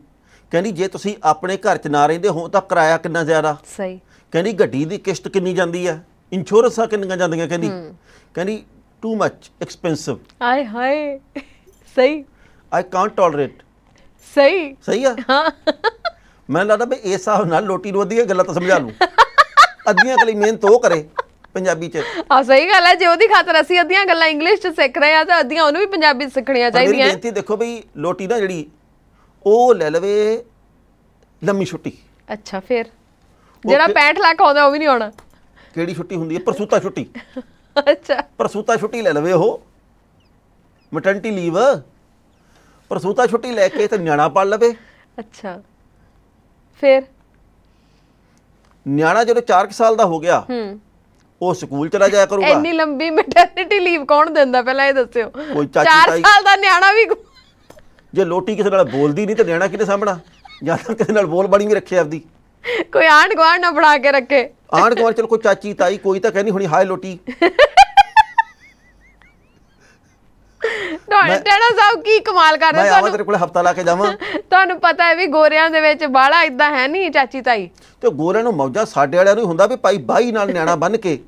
ਕਹਿੰਦੀ ਜੇ ਤੁਸੀਂ ਆਪਣੇ ਘਰ 'ਚ ਨਾ ਰਹਿੰਦੇ ਹੋ ਤਾਂ ਕਿਰਾਇਆ ਕਿੰਨਾ ਜ਼ਿਆਦਾ ਸਹੀ ਕਹਿੰਦੀ ਗੱਡੀ ਦੀ ਕਿਸ਼ਤ ਕਿੰਨੀ ਜਾਂਦੀ ਆ ਇੰਸ਼ੋਰੈਂਸਾਂ ਕਿੰਨੀਆਂ ਜਾਂਦੀਆਂ ਕਹਿੰਦੀ ਕਹਿੰਦੀ too much expensive ਆਏ ਹਾਏ ਸਹੀ ਆਈ ਕਾਂਟ ਟੋਲਰੇਟ ਸਹੀ ਸਹੀ ਆ ਹਾਂ ਮੈਨੂੰ ਲੱਗਦਾ ਵੀ ਇਸ ਹਿਸਾਬ ਨਾਲ ਲੋਟੀ ਨੂੰ ਅੱਧੀਆਂ ਗੱਲਾਂ ਤਾਂ ਸਮਝਾ ਲੂੰ ਅੱਧੀਆਂ ਕਲੀ ਮਿਹਨਤ ਉਹ ਕਰੇ ਪੰਜਾਬੀ ਚ ਆ ਸਹੀ ਗੱਲ ਹੈ ਜੇ ਉਹਦੀ ਖਾਤਰ ਅਸੀਂ ਅੱਧੀਆਂ ਗੱਲਾਂ ਇੰਗਲਿਸ਼ ਚ ਸਿੱਖ ਰਹੇ ਆ ਤਾਂ ਅੱਧੀਆਂ ਉਹਨੂੰ ਵੀ ਪੰਜਾਬੀ ਸਿੱਖਣੀਆਂ ਚਾਹੀਦੀਆਂ ਬੇਨਤੀ ਦੇਖੋ ਵੀ ਲੋਟੀ ਨਾ ਜਿਹੜੀ ਉਹ ਲੈ ਲਵੇ ਲੰਮੀ ਛੁੱਟੀ ਅੱਛਾ ਫਿਰ ਜਿਹੜਾ 65 ਲੱਖ ਆਉਂਦਾ ਉਹ ਵੀ ਨਹੀਂ ਆਉਣਾ ਕਿਹੜੀ ਛੁੱਟੀ ਹੁੰਦੀ ਹੈ ਪ੍ਰਸੂਤਾ ਛੁੱਟੀ ਅੱਛਾ ਪ੍ਰਸੂਤਾ ਛੁੱਟੀ ਲੈ ਲਵੇ ਉਹ ਮੈਟਰਨਿਟੀ ਲੀਵ ਪ੍ਰਸੂਤਾ ਛੁੱਟੀ ਲੈ ਕੇ ਤੇ ਨਿਆਣਾ ਪਾਲ ਲਵੇ ਅੱਛਾ ਫਿਰ ਨਿਆਣਾ ਜਦੋਂ 4 ਸਾਲ ਦਾ ਹੋ ਗਿਆ ਹੂੰ ਉਹ ਸਕੂਲ ਚਲਾ ਜਾਇਆ ਕਰੂਗਾ ਇੰਨੀ ਲੰਬੀ ਮੈਟਰਨਿਟੀ ਲੀਵ ਕੌਣ ਦਿੰਦਾ ਪਹਿਲਾਂ ਇਹ ਦੱਸਿਓ ਕੋਈ ਚਾਚੀ 4 ਸਾਲ ਦਾ ਨਿਆਣਾ ਵੀ ਜੇ ਲੋਟੀ ਕਿਸੇ ਨਾਲ ਬੋਲਦੀ ਨਹੀਂ ਤੇ ਨਿਆਣਾ ਕਿਹਦੇ ਸਾਹਮਣਾ ਜਾਂ ਤਾਂ ਕਿਸੇ ਨਾਲ ਬੋਲ ਬਣੀ ਵੀ ਰੱਖੇ ਆਪਦੀ ਕੋਈ ਆਣ ਗਵਾਣ ਨਾ ਬਣਾ ਕੇ ਰੱਖੇ ਆਣ ਗਵਾਣ ਚਲ ਕੋਈ ਚਾਚੀ ਤਾਈ ਕੋਈ ਤਾਂ ਕਹਿੰਦੀ ਹੁਣੀ ਹਾਏ ਲੋਟੀ ਨਾ ਟੇੜਾ ਸਾਹਿਬ ਕੀ ਕਮਾਲ ਕਰ ਰਹੇ ਤੁਹਾਨੂੰ ਮੈਂ ਤੇਰੇ ਕੋਲ ਹਫਤਾ ਲਾ ਕੇ ਜਾਵਾਂ ਤੁਹਾਨੂੰ ਪਤਾ ਹੈ ਵੀ ਗੋਰਿਆਂ ਦੇ ਵਿੱਚ ਬਾੜਾ ਇਦਾਂ ਹੈ ਨਹੀਂ ਚਾਚੀ ਤਾਈ ਤੇ ਗੋਰਿਆਂ ਨੂੰ ਮੌਜਾ ਸਾਡੇ ਵਾਲਿਆਂ ਨੂੰ ਹੁੰਦਾ ਵੀ ਭਾਈ ਬਾਈ ਨਾਲ ਨਿਆਣਾ ਬਣ ਕੇ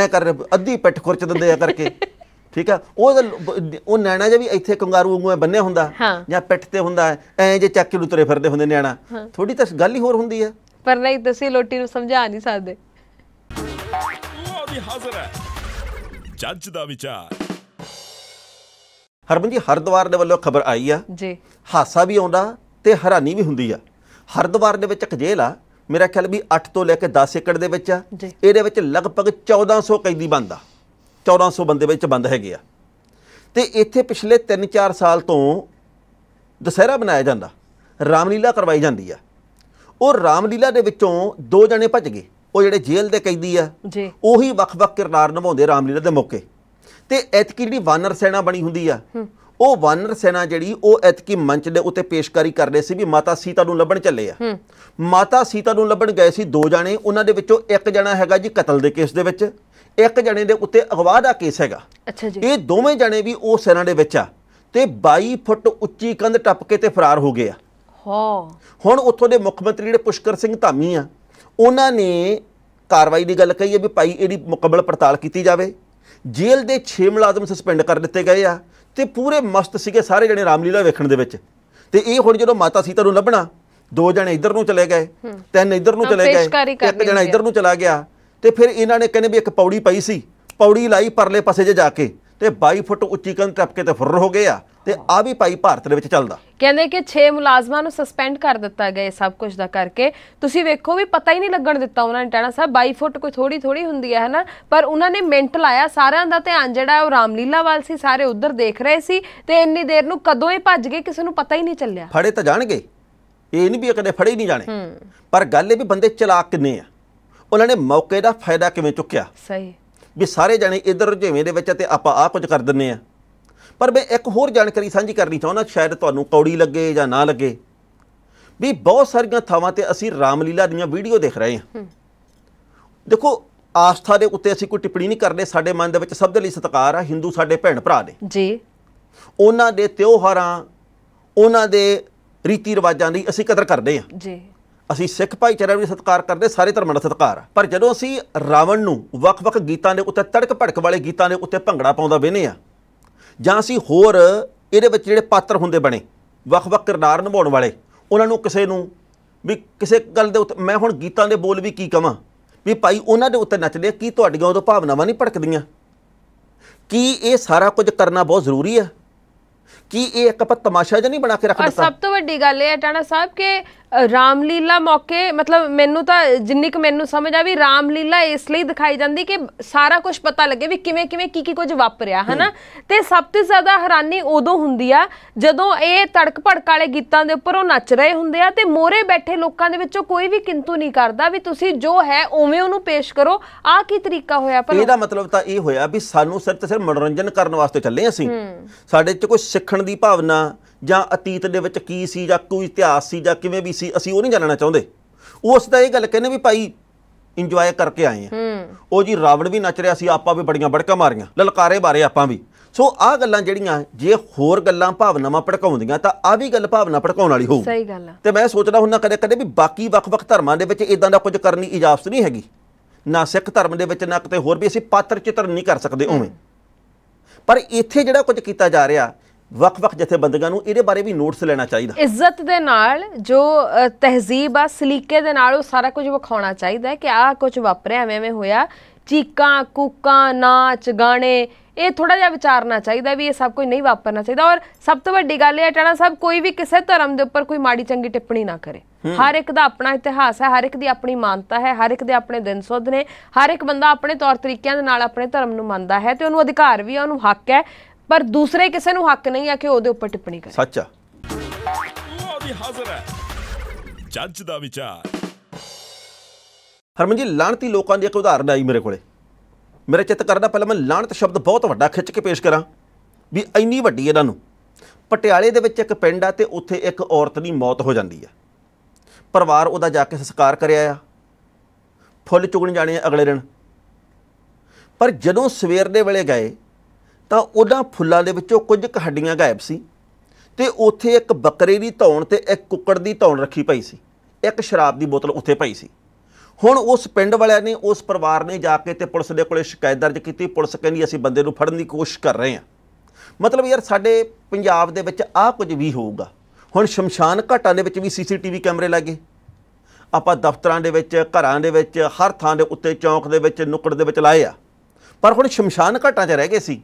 ਐ ਕਰ ਅੱਧੀ ਪਿੱਠ ਖੁਰਚ ਦਿੰਦੇ ਆ ਕਰਕੇ ਠੀਕ ਹੈ ਉਹ ਉਹ ਨੈਣਾ ਜੇ ਵੀ ਇੱਥੇ ਕੰਗਾਰੂ ਵਾਂਗੂ ਬੰਨੇ ਹੁੰਦਾ ਜਾਂ ਪਿੱਠ ਤੇ ਹੁੰਦਾ ਐ ਜੇ ਚੱਕ ਕੇ ਉਤਰੇ ਫਿਰਦੇ ਹੁੰਦੇ ਨਿਆਣਾ ਥੋੜੀ ਤਾਂ ਗੱਲ ਹੀ ਹੋਰ ਹੁੰਦੀ ਹੈ ਪਰ ਨਹੀਂ ਤੁਸੀਂ ਲੋਟੀ ਨੂੰ ਸਮਝਾ ਨਹੀਂ ਸਕਦੇ ਉਹ ਵੀ ਹਾਜ਼ਰ ਹੈ ਜੱਜ ਦਾ ਵਿਚਾਰ ਹਰਮਨ ਜੀ ਹਰਦਵਾਰ ਦੇ ਵੱਲੋਂ ਖਬਰ ਆਈ ਆ ਜੀ ਹਾਸਾ ਵੀ ਆਉਂਦਾ ਤੇ ਹੈਰਾਨੀ ਵੀ ਹੁੰਦੀ ਆ ਹਰਦਵਾਰ ਦੇ ਵਿੱਚ ਇੱਕ ਜੇਲ੍ਹ ਆ ਮੇਰਾ ਖਿਆਲ ਵੀ 8 ਤੋਂ ਲੈ ਕੇ 10 ਏਕੜ ਦੇ ਵਿੱਚ ਆ ਇਹਦੇ ਵਿੱਚ ਲਗਭਗ 1400 ਕੈਦੀ ਬੰਦਾ 1400 ਬੰਦੇ ਵਿੱਚ ਬੰਦ ਹੈਗੇ ਆ ਤੇ ਇੱਥੇ ਪਿਛਲੇ 3-4 ਸਾਲ ਤੋਂ ਦਸਹਿਰਾ ਬਣਾਇਆ ਜਾਂਦਾ ਰਾਮਲੀਲਾ ਕਰਵਾਈ ਜਾਂਦੀ ਆ ਉਹ ਰਾਮਲੀਲਾ ਦੇ ਵਿੱਚੋਂ ਦੋ ਜਣੇ ਭੱਜ ਗਏ ਉਹ ਜਿਹੜੇ ਜੇਲ੍ਹ ਦੇ ਕੈਦੀ ਆ ਉਹੀ ਵੱਖ-ਵੱਖ ਕਿਰਦਾਰ ਨਿਭਾਉਂਦੇ ਰਾਮਲੀਲਾ ਦੇ ਮੌਕੇ ਤੇ ਐਤਕੀ ਜਿਹੜੀ ਵਾਨਰ ਸੈਨਾ ਬਣੀ ਹੁੰਦੀ ਆ ਉਹ ਵਾਨਰ ਸੈਨਾ ਜਿਹੜੀ ਉਹ ਐਤਕੀ ਮੰਚ ਦੇ ਉੱਤੇ ਪੇਸ਼ਕਾਰੀ ਕਰ ਰਹੇ ਸੀ ਵੀ ਮਾਤਾ ਸੀਤਾ ਨੂੰ ਲੱਭਣ ਚੱਲੇ ਆ ਮਾਤਾ ਸੀਤਾ ਨੂੰ ਲੱਭਣ ਗਏ ਸੀ ਦੋ ਜਾਣੇ ਉਹਨਾਂ ਦੇ ਵਿੱਚੋਂ ਇੱਕ ਜਣਾ ਹੈਗਾ ਜੀ ਕਤਲ ਦੇ ਕੇਸ ਦੇ ਵਿੱਚ ਇੱਕ ਜਣੇ ਦੇ ਉੱਤੇ ਅਗਵਾ ਦਾ ਕੇਸ ਹੈਗਾ ਅੱਛਾ ਜੀ ਇਹ ਦੋਵੇਂ ਜਣੇ ਵੀ ਉਹ ਸੈਨਾ ਦੇ ਵਿੱਚ ਆ ਤੇ 22 ਫੁੱਟ ਉੱਚੀ ਕੰਧ ਟੱਪ ਕੇ ਤੇ ਫਰਾਰ ਹੋ ਗਏ ਆ ਹਾਂ ਹੁਣ ਉੱਥੋਂ ਦੇ ਮੁੱਖ ਮੰਤਰੀ ਜਿਹੜੇ ਪੁਸ਼ਕਰ ਸਿੰਘ ਧਾਮੀ ਆ ਉਹਨਾਂ ਨੇ ਕਾਰਵਾਈ ਦੀ ਗੱਲ ਕਹੀ ਹੈ ਵੀ ਭਾਈ ਇਹਦੀ ਮੁਕੰਮਲ ਪੜਤਾਲ ਕੀਤੀ ਜਾਵੇ ਜੇਲ੍ਹ ਦੇ 6 ਮੁਲਾਜ਼ਮ ਸਸਪੈਂਡ ਕਰ ਦਿੱਤੇ ਗਏ ਆ ਤੇ ਪੂਰੇ ਮਸਤ ਸੀਗੇ ਸਾਰੇ ਜਣੇ ਰਾਮਲੀਲਾ ਵੇਖਣ ਦੇ ਵਿੱਚ ਤੇ ਇਹ ਹੁਣ ਜਦੋਂ ਮਾਤਾ ਸੀਤਾ ਨੂੰ ਲੱਭਣਾ ਦੋ ਜਣੇ ਇੱਧਰ ਨੂੰ ਚਲੇ ਗਏ ਤਿੰਨ ਇੱਧਰ ਨੂੰ ਚਲੇ ਗਏ ਇੱਕ ਜਣਾ ਇੱਧਰ ਨੂੰ ਚਲਾ ਗਿਆ ਤੇ ਫਿਰ ਇਹਨਾਂ ਨੇ ਕਹਿੰਦੇ ਵੀ ਇੱਕ ਪੌੜੀ ਪਈ ਸੀ ਪੌੜੀ ਲਾਈ ਪਰਲੇ ਪਾਸੇ ਜੇ ਜਾ ਕੇ ਤੇ 22 ਫੁੱਟ ਉੱਚੀ ਕੰਨ ਤੱਕ ਕੇ ਤੇ ਫੁਰਰ ਹੋ ਗਏ ਆ ਤੇ ਆ ਵੀ ਪਾਈ ਭਾਰਤ ਦੇ ਵਿੱਚ ਚੱਲਦਾ ਕਹਿੰਦੇ ਕਿ 6 ਮੁਲਾਜ਼ਮਾਂ ਨੂੰ ਸਸਪੈਂਡ ਕਰ ਦਿੱਤਾ ਗਿਆ ਸਭ ਕੁਝ ਦਾ ਕਰਕੇ ਤੁਸੀਂ ਵੇਖੋ ਵੀ ਪਤਾ ਹੀ ਨਹੀਂ ਲੱਗਣ ਦਿੱਤਾ ਉਹਨਾਂ ਨੇ ਟਾਣਾ ਸਾਹਿਬ 22 ਫੁੱਟ ਕੋਈ ਥੋੜੀ ਥੋੜੀ ਹੁੰਦੀ ਹੈ ਹਨਾ ਪਰ ਉਹਨਾਂ ਨੇ ਮਿੰਟ ਲਾਇਆ ਸਾਰਿਆਂ ਦਾ ਧਿਆਨ ਜਿਹੜਾ ਉਹ ਰਾਮਲੀਲਾ ਵਾਲ ਸੀ ਸਾਰੇ ਉਧਰ ਦੇਖ ਰਹੇ ਸੀ ਤੇ ਇੰਨੀ ਦੇਰ ਨੂੰ ਕਦੋਂ ਇਹ ਭੱਜ ਗਏ ਕਿਸੇ ਨੂੰ ਪਤਾ ਹੀ ਨਹੀਂ ਚੱਲਿਆ ਫੜੇ ਤਾਂ ਜਾਣਗੇ ਇਹ ਨਹੀਂ ਵੀ ਕਦੇ ਫੜੇ ਨਹੀਂ ਜਾਣੇ ਪਰ ਗੱਲ ਇਹ ਵੀ ਬੰਦੇ ਚਲਾਕ ਕਿੰਨੇ ਆ ਉਹਨਾਂ ਨੇ ਮੌਕੇ ਦਾ ਫਾਇਦਾ ਕਿਵੇਂ ਚੁੱਕਿਆ ਸਹੀ ਵੀ ਸਾਰੇ ਜਣੇ ਇਧਰ ਜਿਵੇਂ ਦੇ ਵਿੱਚ ਤੇ ਆਪਾਂ ਆ ਕੁਝ ਕਰ ਦਿੰਨੇ ਆ ਪਰ ਮੈਂ ਇੱਕ ਹੋਰ ਜਾਣਕਾਰੀ ਸਾਂਝੀ ਕਰਨੀ ਚਾਹੁੰਦਾ ਸ਼ਾਇਦ ਤੁਹਾਨੂੰ ਕੌੜੀ ਲੱਗੇ ਜਾਂ ਨਾ ਲੱਗੇ ਵੀ ਬਹੁਤ ਸਾਰੀਆਂ ਥਾਵਾਂ ਤੇ ਅਸੀਂ ਰਾਮਲੀਲਾ ਦੀਆਂ ਵੀਡੀਓ ਦੇਖ ਰਹੇ ਹਾਂ ਦੇਖੋ ਆਸਥਾ ਦੇ ਉੱਤੇ ਅਸੀਂ ਕੋਈ ਟਿੱਪਣੀ ਨਹੀਂ ਕਰਦੇ ਸਾਡੇ ਮਨ ਦੇ ਵਿੱਚ ਸਭ ਦੇ ਲਈ ਸਤਿਕਾਰ ਆ ਹਿੰਦੂ ਸਾਡੇ ਭੈਣ ਭਰਾ ਦੇ ਜੀ ਉਹਨਾਂ ਦੇ ਤਿਉਹਾਰਾਂ ਉਹਨਾਂ ਦੇ ਰੀਤੀ ਰਿਵਾਜਾਂ ਦੀ ਅਸੀਂ ਕਦਰ ਕਰਦੇ ਹਾਂ ਜੀ ਅਸੀਂ ਸਿੱਖ ਭਾਈਚਾਰੇ ਨੂੰ ਸਤਿਕਾਰ ਕਰਦੇ ਸਾਰੇ ਧਰਮਾਂ ਦਾ ਸਤਿਕਾਰ ਪਰ ਜਦੋਂ ਅਸੀਂ ਰਾਵਣ ਨੂੰ ਵੱਖ-ਵੱਖ ਗੀਤਾਂ ਦੇ ਉੱਤੇ ਤੜਕ ਭੜਕ ਵਾਲੇ ਗੀਤਾਂ ਦੇ ਉੱਤੇ ਭੰਗੜਾ ਪਾਉਂਦਾ ਵੇਨੇ ਆ ਜਾਂ ਅਸੀਂ ਹੋਰ ਇਹਦੇ ਵਿੱਚ ਜਿਹੜੇ ਪਾਤਰ ਹੁੰਦੇ ਬਣੇ ਵੱਖ-ਵੱਖ ਕਿਰਦਾਰ ਨਿਭਾਉਣ ਵਾਲੇ ਉਹਨਾਂ ਨੂੰ ਕਿਸੇ ਨੂੰ ਵੀ ਕਿਸੇ ਗੱਲ ਦੇ ਉੱਤੇ ਮੈਂ ਹੁਣ ਗੀਤਾਂ ਦੇ ਬੋਲ ਵੀ ਕੀ ਕਵਾਂ ਵੀ ਭਾਈ ਉਹਨਾਂ ਦੇ ਉੱਤੇ ਨੱਚਦੇ ਕੀ ਤੁਹਾਡੀਆਂ ਉਦੋਂ ਭਾਵਨਾਵਾਂ ਨਹੀਂ ਭੜਕਦੀਆਂ ਕੀ ਇਹ ਸਾਰਾ ਕੁਝ ਕਰਨਾ ਬਹੁਤ ਜ਼ਰੂਰੀ ਆ ਕੀ ਇਹ ਇੱਕ ਆਪਾਂ ਤਮਾਸ਼ਾ ਜਿਹਾ ਨਹੀਂ ਬਣਾ ਕੇ ਰੱਖ ਦਿੱਤਾ ਸਭ ਤੋਂ ਵੱਡੀ ਗੱਲ ਇਹ ਹੈ ਟਾਣਾ ਸਾਹਿਬ ਕਿ ਰਾਮਲੀਲਾ ਮੌਕੇ ਮਤਲਬ ਮੈਨੂੰ ਤਾਂ ਜਿੰਨੀ ਕੁ ਮੈਨੂੰ ਸਮਝ ਆ ਵੀ ਰਾਮਲੀਲਾ ਇਸ ਲਈ ਦਿਖਾਈ ਜਾਂਦੀ ਕਿ ਸਾਰਾ ਕੁਝ ਪਤਾ ਲੱਗੇ ਵੀ ਕਿਵੇਂ ਕਿਵੇਂ ਕੀ ਕੀ ਕੁਝ ਵਾਪਰਿਆ ਹਨਾ ਤੇ ਸਭ ਤੋਂ ਜ਼ਿਆਦਾ ਹੈਰਾਨੀ ਉਦੋਂ ਹੁੰਦੀ ਆ ਜਦੋਂ ਇਹ ਤੜਕ ਭੜਕ ਵਾਲੇ ਗੀਤਾਂ ਦੇ ਉੱਪਰ ਉਹ ਨੱਚ ਰਹੇ ਹੁੰਦੇ ਆ ਤੇ ਮੋਰੇ ਬੈਠੇ ਲੋਕਾਂ ਦੇ ਵਿੱਚੋਂ ਕੋਈ ਵੀ ਕਿੰਤੂ ਨਹੀਂ ਕਰਦਾ ਵੀ ਤੁਸੀਂ ਜੋ ਹੈ ਉਵੇਂ ਉਹਨੂੰ ਪੇਸ਼ ਕਰੋ ਆ ਕੀ ਤਰੀਕਾ ਹੋਇਆ ਪਰ ਇਹਦਾ ਮਤਲਬ ਤਾਂ ਇਹ ਹੋਇਆ ਵੀ ਸਾਨੂੰ ਸਿਰਫ ਤੇ ਸਿਰਫ ਮਨੋਰੰਜਨ ਕਰਨ ਵਾਸਤੇ ਚੱਲੇ ਅਸੀਂ ਸਾਡੇ 'ਚ ਕੋਈ ਸਿੱਖਣ ਰੱਖਣ ਦੀ ਭਾਵਨਾ ਜਾਂ ਅਤੀਤ ਦੇ ਵਿੱਚ ਕੀ ਸੀ ਜਾਂ ਕੋਈ ਇਤਿਹਾਸ ਸੀ ਜਾਂ ਕਿਵੇਂ ਵੀ ਸੀ ਅਸੀਂ ਉਹ ਨਹੀਂ ਜਾਣਨਾ ਚਾਹੁੰਦੇ ਉਸ ਦਾ ਇਹ ਗੱਲ ਕਹਿੰਦੇ ਵੀ ਭਾਈ ਇੰਜੋਏ ਕਰਕੇ ਆਏ ਆ ਉਹ ਜੀ ਰਾਵਣ ਵੀ ਨੱਚ ਰਿਹਾ ਸੀ ਆਪਾਂ ਵੀ ਬੜੀਆਂ ਬੜਕਾ ਮਾਰੀਆਂ ਲਲਕਾਰੇ ਬਾਰੇ ਆਪਾਂ ਵੀ ਸੋ ਆਹ ਗੱਲਾਂ ਜਿਹੜੀਆਂ ਜੇ ਹੋਰ ਗੱਲਾਂ ਭਾਵਨਾਵਾਂ ਭੜਕਾਉਂਦੀਆਂ ਤਾਂ ਆ ਵੀ ਗੱਲ ਭਾਵਨਾ ਭੜਕਾਉਣ ਵਾਲੀ ਹੋਊ ਸਹੀ ਗੱਲ ਤੇ ਮੈਂ ਸੋਚਦਾ ਹੁੰਦਾ ਕਦੇ ਕਦੇ ਵੀ ਬਾਕੀ ਵੱਖ-ਵੱਖ ਧਰਮਾਂ ਦੇ ਵਿੱਚ ਇਦਾਂ ਦਾ ਕੁਝ ਕਰਨ ਦੀ ਇਜਾਜ਼ਤ ਨਹੀਂ ਹੈਗੀ ਨਾ ਸਿੱਖ ਧਰਮ ਦੇ ਵਿੱਚ ਨਾ ਕਿਤੇ ਹੋਰ ਵੀ ਅਸੀਂ ਪਾਤਰ ਚਿਤਰ ਨਹੀਂ ਕਰ ਸਕਦੇ ਉਵੇਂ ਪਰ ਇੱਥੇ ਜਿਹੜਾ ਕੁਝ ਕੀਤਾ ਜਾ ਰਿਹਾ ਵੱਖ-ਵੱਖ ਬੰਦਗਾਂ ਨੂੰ ਇਹਦੇ ਬਾਰੇ ਵੀ ਨੋਟਸ ਲੈਣਾ ਚਾਹੀਦਾ ਇੱਜ਼ਤ ਦੇ ਨਾਲ ਜੋ ਤਹਿਜ਼ੀਬ ਆ ਸਲੀਕੇ ਦੇ ਨਾਲ ਉਹ ਸਾਰਾ ਕੁਝ ਵਿਖਾਉਣਾ ਚਾਹੀਦਾ ਕਿ ਆਹ ਕੁਝ ਵਾਪਰਿਆ ਐਵੇਂ ਐਵੇਂ ਹੋਇਆ ਚੀਕਾਂ ਕੂਕਾਂ ਨਾਚ ਗਾਣੇ ਇਹ ਥੋੜਾ ਜਿਹਾ ਵਿਚਾਰਨਾ ਚਾਹੀਦਾ ਵੀ ਇਹ ਸਭ ਕੁਝ ਨਹੀਂ ਵਾਪਰਨਾ ਚਾਹੀਦਾ ਔਰ ਸਭ ਤੋਂ ਵੱਡੀ ਗੱਲ ਇਹ ਹੈ ਟਾਣਾ ਸਾਹਿਬ ਕੋਈ ਵੀ ਕਿਸੇ ਧਰਮ ਦੇ ਉੱਪਰ ਕੋਈ ਮਾੜੀ ਚੰਗੀ ਟਿੱਪਣੀ ਨਾ ਕਰੇ ਹਰ ਇੱਕ ਦਾ ਆਪਣਾ ਇਤਿਹਾਸ ਹੈ ਹਰ ਇੱਕ ਦੀ ਆਪਣੀ ਮਾਨਤਾ ਹੈ ਹਰ ਇੱਕ ਦੇ ਆਪਣੇ ਦਿਨ ਸੁੱਧ ਨੇ ਹਰ ਇੱਕ ਬੰਦਾ ਆਪਣੇ ਤੌਰ ਤਰੀਕਿਆਂ ਦੇ ਨਾਲ ਆਪਣੇ ਧਰਮ ਨੂੰ ਮੰਨਦਾ ਹੈ ਤੇ ਉਹਨੂੰ ਅਧਿਕਾਰ ਵੀ ਹੈ ਉਹਨੂੰ ਹੱਕ ਹੈ ਪਰ ਦੂਸਰੇ ਕਿਸੇ ਨੂੰ ਹੱਕ ਨਹੀਂ ਆ ਕਿ ਉਹਦੇ ਉੱਪਰ ਟਿੱਪਣੀ ਕਰੇ ਸੱਚ ਆ ਉਹ ਵੀ ਹਾਜ਼ਰ ਹੈ ਜੱਜ ਦਾ ਵਿਚਾਰ ਹਰਮਨ ਜੀ ਲਾਣਤੀ ਲੋਕਾਂ ਦੀ ਇੱਕ ਉਦਾਹਰਨ ਆਈ ਮੇਰੇ ਕੋਲੇ ਮੇਰੇ ਚਿੱਤ ਕਰਦਾ ਪਹਿਲਾਂ ਮੈਂ ਲਾਣਤ ਸ਼ਬਦ ਬਹੁਤ ਵੱਡਾ ਖਿੱਚ ਕੇ ਪੇਸ਼ ਕਰਾਂ ਵੀ ਇੰਨੀ ਵੱਡੀ ਇਹਨਾਂ ਨੂੰ ਪਟਿਆਲੇ ਦੇ ਵਿੱਚ ਇੱਕ ਪਿੰਡ ਆ ਤੇ ਉੱਥੇ ਇੱਕ ਔਰਤ ਦੀ ਮੌਤ ਹੋ ਜਾਂਦੀ ਆ ਪਰਿਵਾਰ ਉਹਦਾ ਜਾ ਕੇ ਸਸਕਾਰ ਕਰਿਆ ਆ ਫੁੱਲ ਚੁਗਣ ਜਾਣੇ ਅਗਲੇ ਦਿਨ ਪਰ ਜਦੋਂ ਸਵੇਰ ਦੇ ਵੇਲੇ ਗਏ ਤਾਂ ਉਹਨਾਂ ਫੁੱਲਾਂ ਦੇ ਵਿੱਚੋਂ ਕੁਝ ਕੁ ਹੱਡੀਆਂ ਗਾਇਬ ਸੀ ਤੇ ਉੱਥੇ ਇੱਕ ਬੱਕਰੇ ਦੀ ਧੌਣ ਤੇ ਇੱਕ ਕੁੱਕੜ ਦੀ ਧੌਣ ਰੱਖੀ ਪਈ ਸੀ ਇੱਕ ਸ਼ਰਾਬ ਦੀ ਬੋਤਲ ਉੱਥੇ ਪਈ ਸੀ ਹੁਣ ਉਸ ਪਿੰਡ ਵਾਲਿਆਂ ਨੇ ਉਸ ਪਰਿਵਾਰ ਨੇ ਜਾ ਕੇ ਤੇ ਪੁਲਿਸ ਦੇ ਕੋਲੇ ਸ਼ਿਕਾਇਤ ਦਰਜ ਕੀਤੀ ਪੁਲਿਸ ਕਹਿੰਦੀ ਅਸੀਂ ਬੰਦੇ ਨੂੰ ਫੜਨ ਦੀ ਕੋਸ਼ਿਸ਼ ਕਰ ਰਹੇ ਹਾਂ ਮਤਲਬ ਯਾਰ ਸਾਡੇ ਪੰਜਾਬ ਦੇ ਵਿੱਚ ਆਹ ਕੁਝ ਵੀ ਹੋਊਗਾ ਹੁਣ ਸ਼ਮਸ਼ਾਨ ਘਾਟਾਂ ਦੇ ਵਿੱਚ ਵੀ ਸੀਸੀਟੀਵੀ ਕੈਮਰੇ ਲੱਗੇ ਆਪਾਂ ਦਫ਼ਤਰਾਂ ਦੇ ਵਿੱਚ ਘਰਾਂ ਦੇ ਵਿੱਚ ਹਰ ਥਾਂ ਦੇ ਉੱਤੇ ਚੌਂਕ ਦੇ ਵਿੱਚ ਨੁੱਕੜ ਦੇ ਵਿੱਚ ਲਾਏ ਆ ਪਰ ਹੁਣ ਸ਼ਮਸ਼ਾਨ ਘਾਟਾਂ 'ਚ ਰਹਿ ਗਏ ਸੀ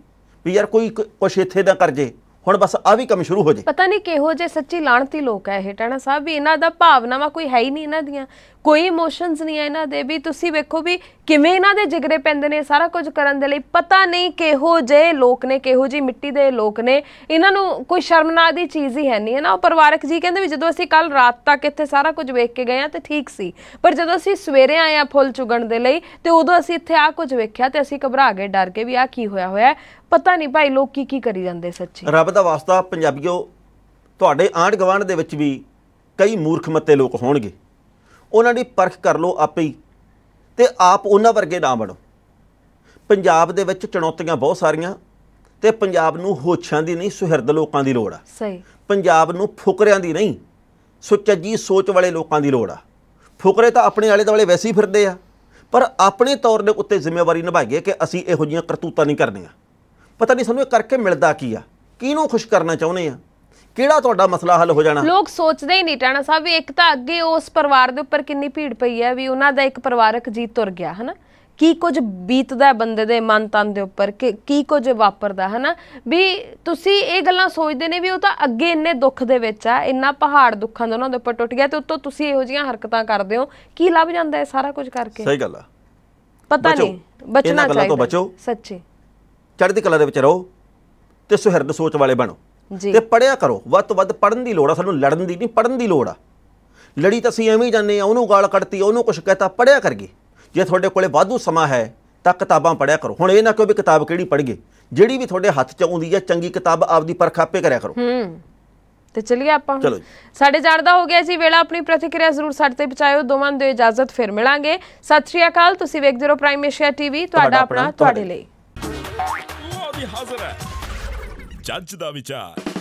ਵੀ ਯਾਰ ਕੋਈ ਕੁਛ ਇੱਥੇ ਦਾ ਕਰ ਜੇ ਹੁਣ ਬਸ ਆ ਵੀ ਕੰਮ ਸ਼ੁਰੂ ਹੋ ਜੇ ਪਤਾ ਨਹੀਂ ਕਿਹੋ ਜੇ ਸੱਚੀ ਲਾਣਤੀ ਲੋਕ ਹੈ ਇਹ ਟਾਣਾ ਸਾਹਿਬ ਵੀ ਇਹਨਾਂ ਦਾ ਭਾਵਨਾਵਾਂ ਕੋਈ ਹੈ ਹੀ ਨਹੀਂ ਇਹਨਾਂ ਦੀਆਂ ਕੋਈ ਇਮੋਸ਼ਨਸ ਨਹੀਂ ਹੈ ਇਹਨਾਂ ਦੇ ਵੀ ਤੁਸੀਂ ਵੇਖੋ ਵੀ ਕਿਵੇਂ ਇਹਨਾਂ ਦੇ ਜਿਗਰੇ ਪੈਂਦੇ ਨੇ ਸਾਰਾ ਕੁਝ ਕਰਨ ਦੇ ਲਈ ਪਤਾ ਨਹੀਂ ਕਿਹੋ ਜੇ ਲੋਕ ਨੇ ਕਿਹੋ ਜੀ ਮਿੱਟੀ ਦੇ ਲੋਕ ਨੇ ਇਹਨਾਂ ਨੂੰ ਕੋਈ ਸ਼ਰਮਨਾਕ ਦੀ ਚੀਜ਼ ਹੀ ਹੈ ਨਹੀਂ ਹੈ ਨਾ ਉਹ ਪਰਿਵਾਰਕ ਜੀ ਕਹਿੰਦੇ ਵੀ ਜਦੋਂ ਅਸੀਂ ਕੱਲ ਰਾਤ ਤੱਕ ਇੱਥੇ ਸਾਰਾ ਕੁਝ ਵੇਖ ਕੇ ਗਏ ਆ ਤੇ ਠੀਕ ਸੀ ਪਰ ਜਦੋਂ ਅਸੀਂ ਸਵੇਰੇ ਆਏ ਆ ਫੁੱਲ ਚੁਗਣ ਦੇ ਲਈ ਤੇ ਉਦੋਂ ਅਸੀਂ ਇੱਥੇ ਆ ਕੁਝ ਵੇਖਿਆ ਤੇ ਅਸੀਂ ਘਬਰਾ ਗਏ ਡਰ ਕੇ ਵੀ ਆ ਕੀ ਹੋਇਆ ਹੋਇਆ ਪਤਾ ਨਹੀਂ ਭਾਈ ਲੋਕ ਕੀ ਕੀ ਕਰੀ ਜਾਂਦੇ ਸੱਚੀ ਰੱਬ ਦਾ ਵਾਸਤਾ ਪੰਜਾਬੀਓ ਤੁਹਾਡੇ ਆਂਢ ਗਵਾਂਢ ਦੇ ਵਿੱਚ ਵੀ ਕਈ ਮੂਰਖ ਮੱਤੇ ਲੋਕ ਹੋਣਗੇ ਉਹਨਾਂ ਦੀ ਪਰਖ ਕਰ ਲਓ ਆਪੇ ਹੀ ਤੇ ਆਪ ਉਹਨਾਂ ਵਰਗੇ ਨਾ ਬਣੋ ਪੰਜਾਬ ਦੇ ਵਿੱਚ ਚੁਣੌਤੀਆਂ ਬਹੁਤ ਸਾਰੀਆਂ ਤੇ ਪੰਜਾਬ ਨੂੰ ਹੋਛਾਂ ਦੀ ਨਹੀਂ ਸੁਹਿਰਦ ਲੋਕਾਂ ਦੀ ਲੋੜ ਆ ਸਹੀ ਪੰਜਾਬ ਨੂੰ ਫੁਕਰਿਆਂ ਦੀ ਨਹੀਂ ਸੁਚੱਜੀ ਸੋਚ ਵਾਲੇ ਲੋਕਾਂ ਦੀ ਲੋੜ ਆ ਫੁਕਰੇ ਤਾਂ ਆਪਣੇ ਆਲੇ ਦੁਆਲੇ ਵੈਸੇ ਹੀ ਫਿਰਦੇ ਆ ਪਰ ਆਪਣੇ ਤੌਰ ਦੇ ਉੱਤੇ ਜ਼ਿੰਮੇਵਾਰੀ ਨਿਭਾਈਏ ਕਿ ਅਸੀਂ ਇਹੋ ਜੀਆਂ ਕਰਤੂਤਾਂ ਨਹੀਂ ਕਰਨੀਆਂ ਪਤਾ ਨਹੀਂ ਸਾਨੂੰ ਇਹ ਕਰਕੇ ਮਿਲਦਾ ਕੀ ਆ ਕਿਹਨੂੰ ਖੁਸ਼ ਕਰਨਾ ਚਾਹੁੰਦੇ ਆ ਕਿਹੜਾ ਤੁਹਾਡਾ ਮਸਲਾ ਹੱਲ ਹੋ ਜਾਣਾ ਲੋਕ ਸੋਚਦੇ ਹੀ ਨਹੀਂ ਟਾਣਾ ਸਾਹਿਬ ਵੀ ਇੱਕ ਤਾਂ ਅੱਗੇ ਉਸ ਪਰਿਵਾਰ ਦੇ ਉੱਪਰ ਕਿੰਨੀ ਭੀੜ ਪਈ ਹੈ ਵੀ ਉਹਨਾਂ ਦਾ ਇੱਕ ਪਰਿਵਾਰਕ ਜੀ ਤੁਰ ਗਿਆ ਹਨਾ ਕੀ ਕੁਝ ਬੀਤਦਾ ਬੰਦੇ ਦੇ ਮਨ ਤਨ ਦੇ ਉੱਪਰ ਕਿ ਕੀ ਕੁਝ ਵਾਪਰਦਾ ਹਨਾ ਵੀ ਤੁਸੀਂ ਇਹ ਗੱਲਾਂ ਸੋਚਦੇ ਨੇ ਵੀ ਉਹ ਤਾਂ ਅੱਗੇ ਇੰਨੇ ਦੁੱਖ ਦੇ ਵਿੱਚ ਆ ਇੰਨਾ ਪਹਾੜ ਦੁੱਖਾਂ ਦਾ ਉਹਨਾਂ ਦੇ ਉੱਪਰ ਟੁੱਟ ਗਿਆ ਤੇ ਉੱਤੋਂ ਤੁਸੀਂ ਇਹੋ ਜੀਆਂ ਹਰਕਤਾਂ ਕਰਦੇ ਹੋ ਕੀ ਲੱਭ ਜਾਂਦਾ ਹੈ ਸਾਰਾ ਕੁਝ ਕਰਕੇ ਸਹੀ ਗੱਲ ਆ ਪਤਾ ਨਹੀਂ ਬਚਣਾ ਚਾਹੀਦਾ ਬਚੋ ਚੜ੍ਹਦੀ ਕਲਾ ਦੇ ਵਿੱਚ ਰਹੋ ਤੇ ਸੁਹਿਰਦ ਸੋਚ ਵਾਲੇ ਬਣੋ ਤੇ ਪੜਿਆ ਕਰੋ ਵੱਧ ਤੋਂ ਵੱਧ ਪੜਨ ਦੀ ਲੋੜ ਆ ਸਾਨੂੰ ਲੜਨ ਦੀ ਨਹੀਂ ਪੜਨ ਦੀ ਲੋੜ ਆ ਲੜੀ ਤਾਂ ਅਸੀਂ ਐਵੇਂ ਜਾਂਦੇ ਆ ਉਹਨੂੰ ਗਾਲ ਕੱਢਤੀ ਉਹਨੂੰ ਕੁਝ ਕਹਤਾ ਪੜਿਆ ਕਰਗੇ ਜੇ ਤੁਹਾਡੇ ਕੋਲੇ ਵਾਧੂ ਸਮਾਂ ਹੈ ਤਾਂ ਕਿਤਾਬਾਂ ਪੜਿਆ ਕਰੋ ਹੁਣ ਇਹ ਨਾ ਕਿਉਂ ਵੀ ਕਿਤਾਬ ਕਿਹੜੀ ਪੜਗੇ ਜਿਹੜੀ ਵੀ ਤੁਹਾਡੇ ਹੱਥ 'ਚ ਆਉਂਦੀ ਹੈ ਚੰਗੀ ਕਿਤਾਬ ਆਪਦੀ ਪਰਖ ਆਪੇ ਕਰਿਆ ਕਰੋ ਹੂੰ ਤੇ ਚਲਿਏ ਆਪਾਂ ਚਲੋ ਸਾਡੇ ਜਾਣਦਾ ਹੋ ਗਿਆ ਸੀ ਵੇਲਾ ਆਪਣੀ ਪ੍ਰਤੀਕਿਰਿਆ ਜ਼ਰੂਰ ਸਾਡੇ ਤੇ ਪਹੁੰਚਾਇਓ ਦੋਵਾਂ ਨੂੰ ਇਜਾਜ਼ਤ ਫਿਰ ਮਿਲਾਂਗੇ ਸਤਿ ਸ਼੍ਰੀ ਅਕਾਲ ਤੁਸੀਂ ਵੇਖਦੇ ਰਹੋ ਪ੍ਰਾਈਮ ਏਸ਼ੀਆ ਟੀਵੀ ਤੁਹਾਡਾ ਆਪਣਾ ਤੁਹਾਡੇ ਲਈ ਉਹ ਹਾਜ਼ਰ ਹੈ ジャッジビみちゃん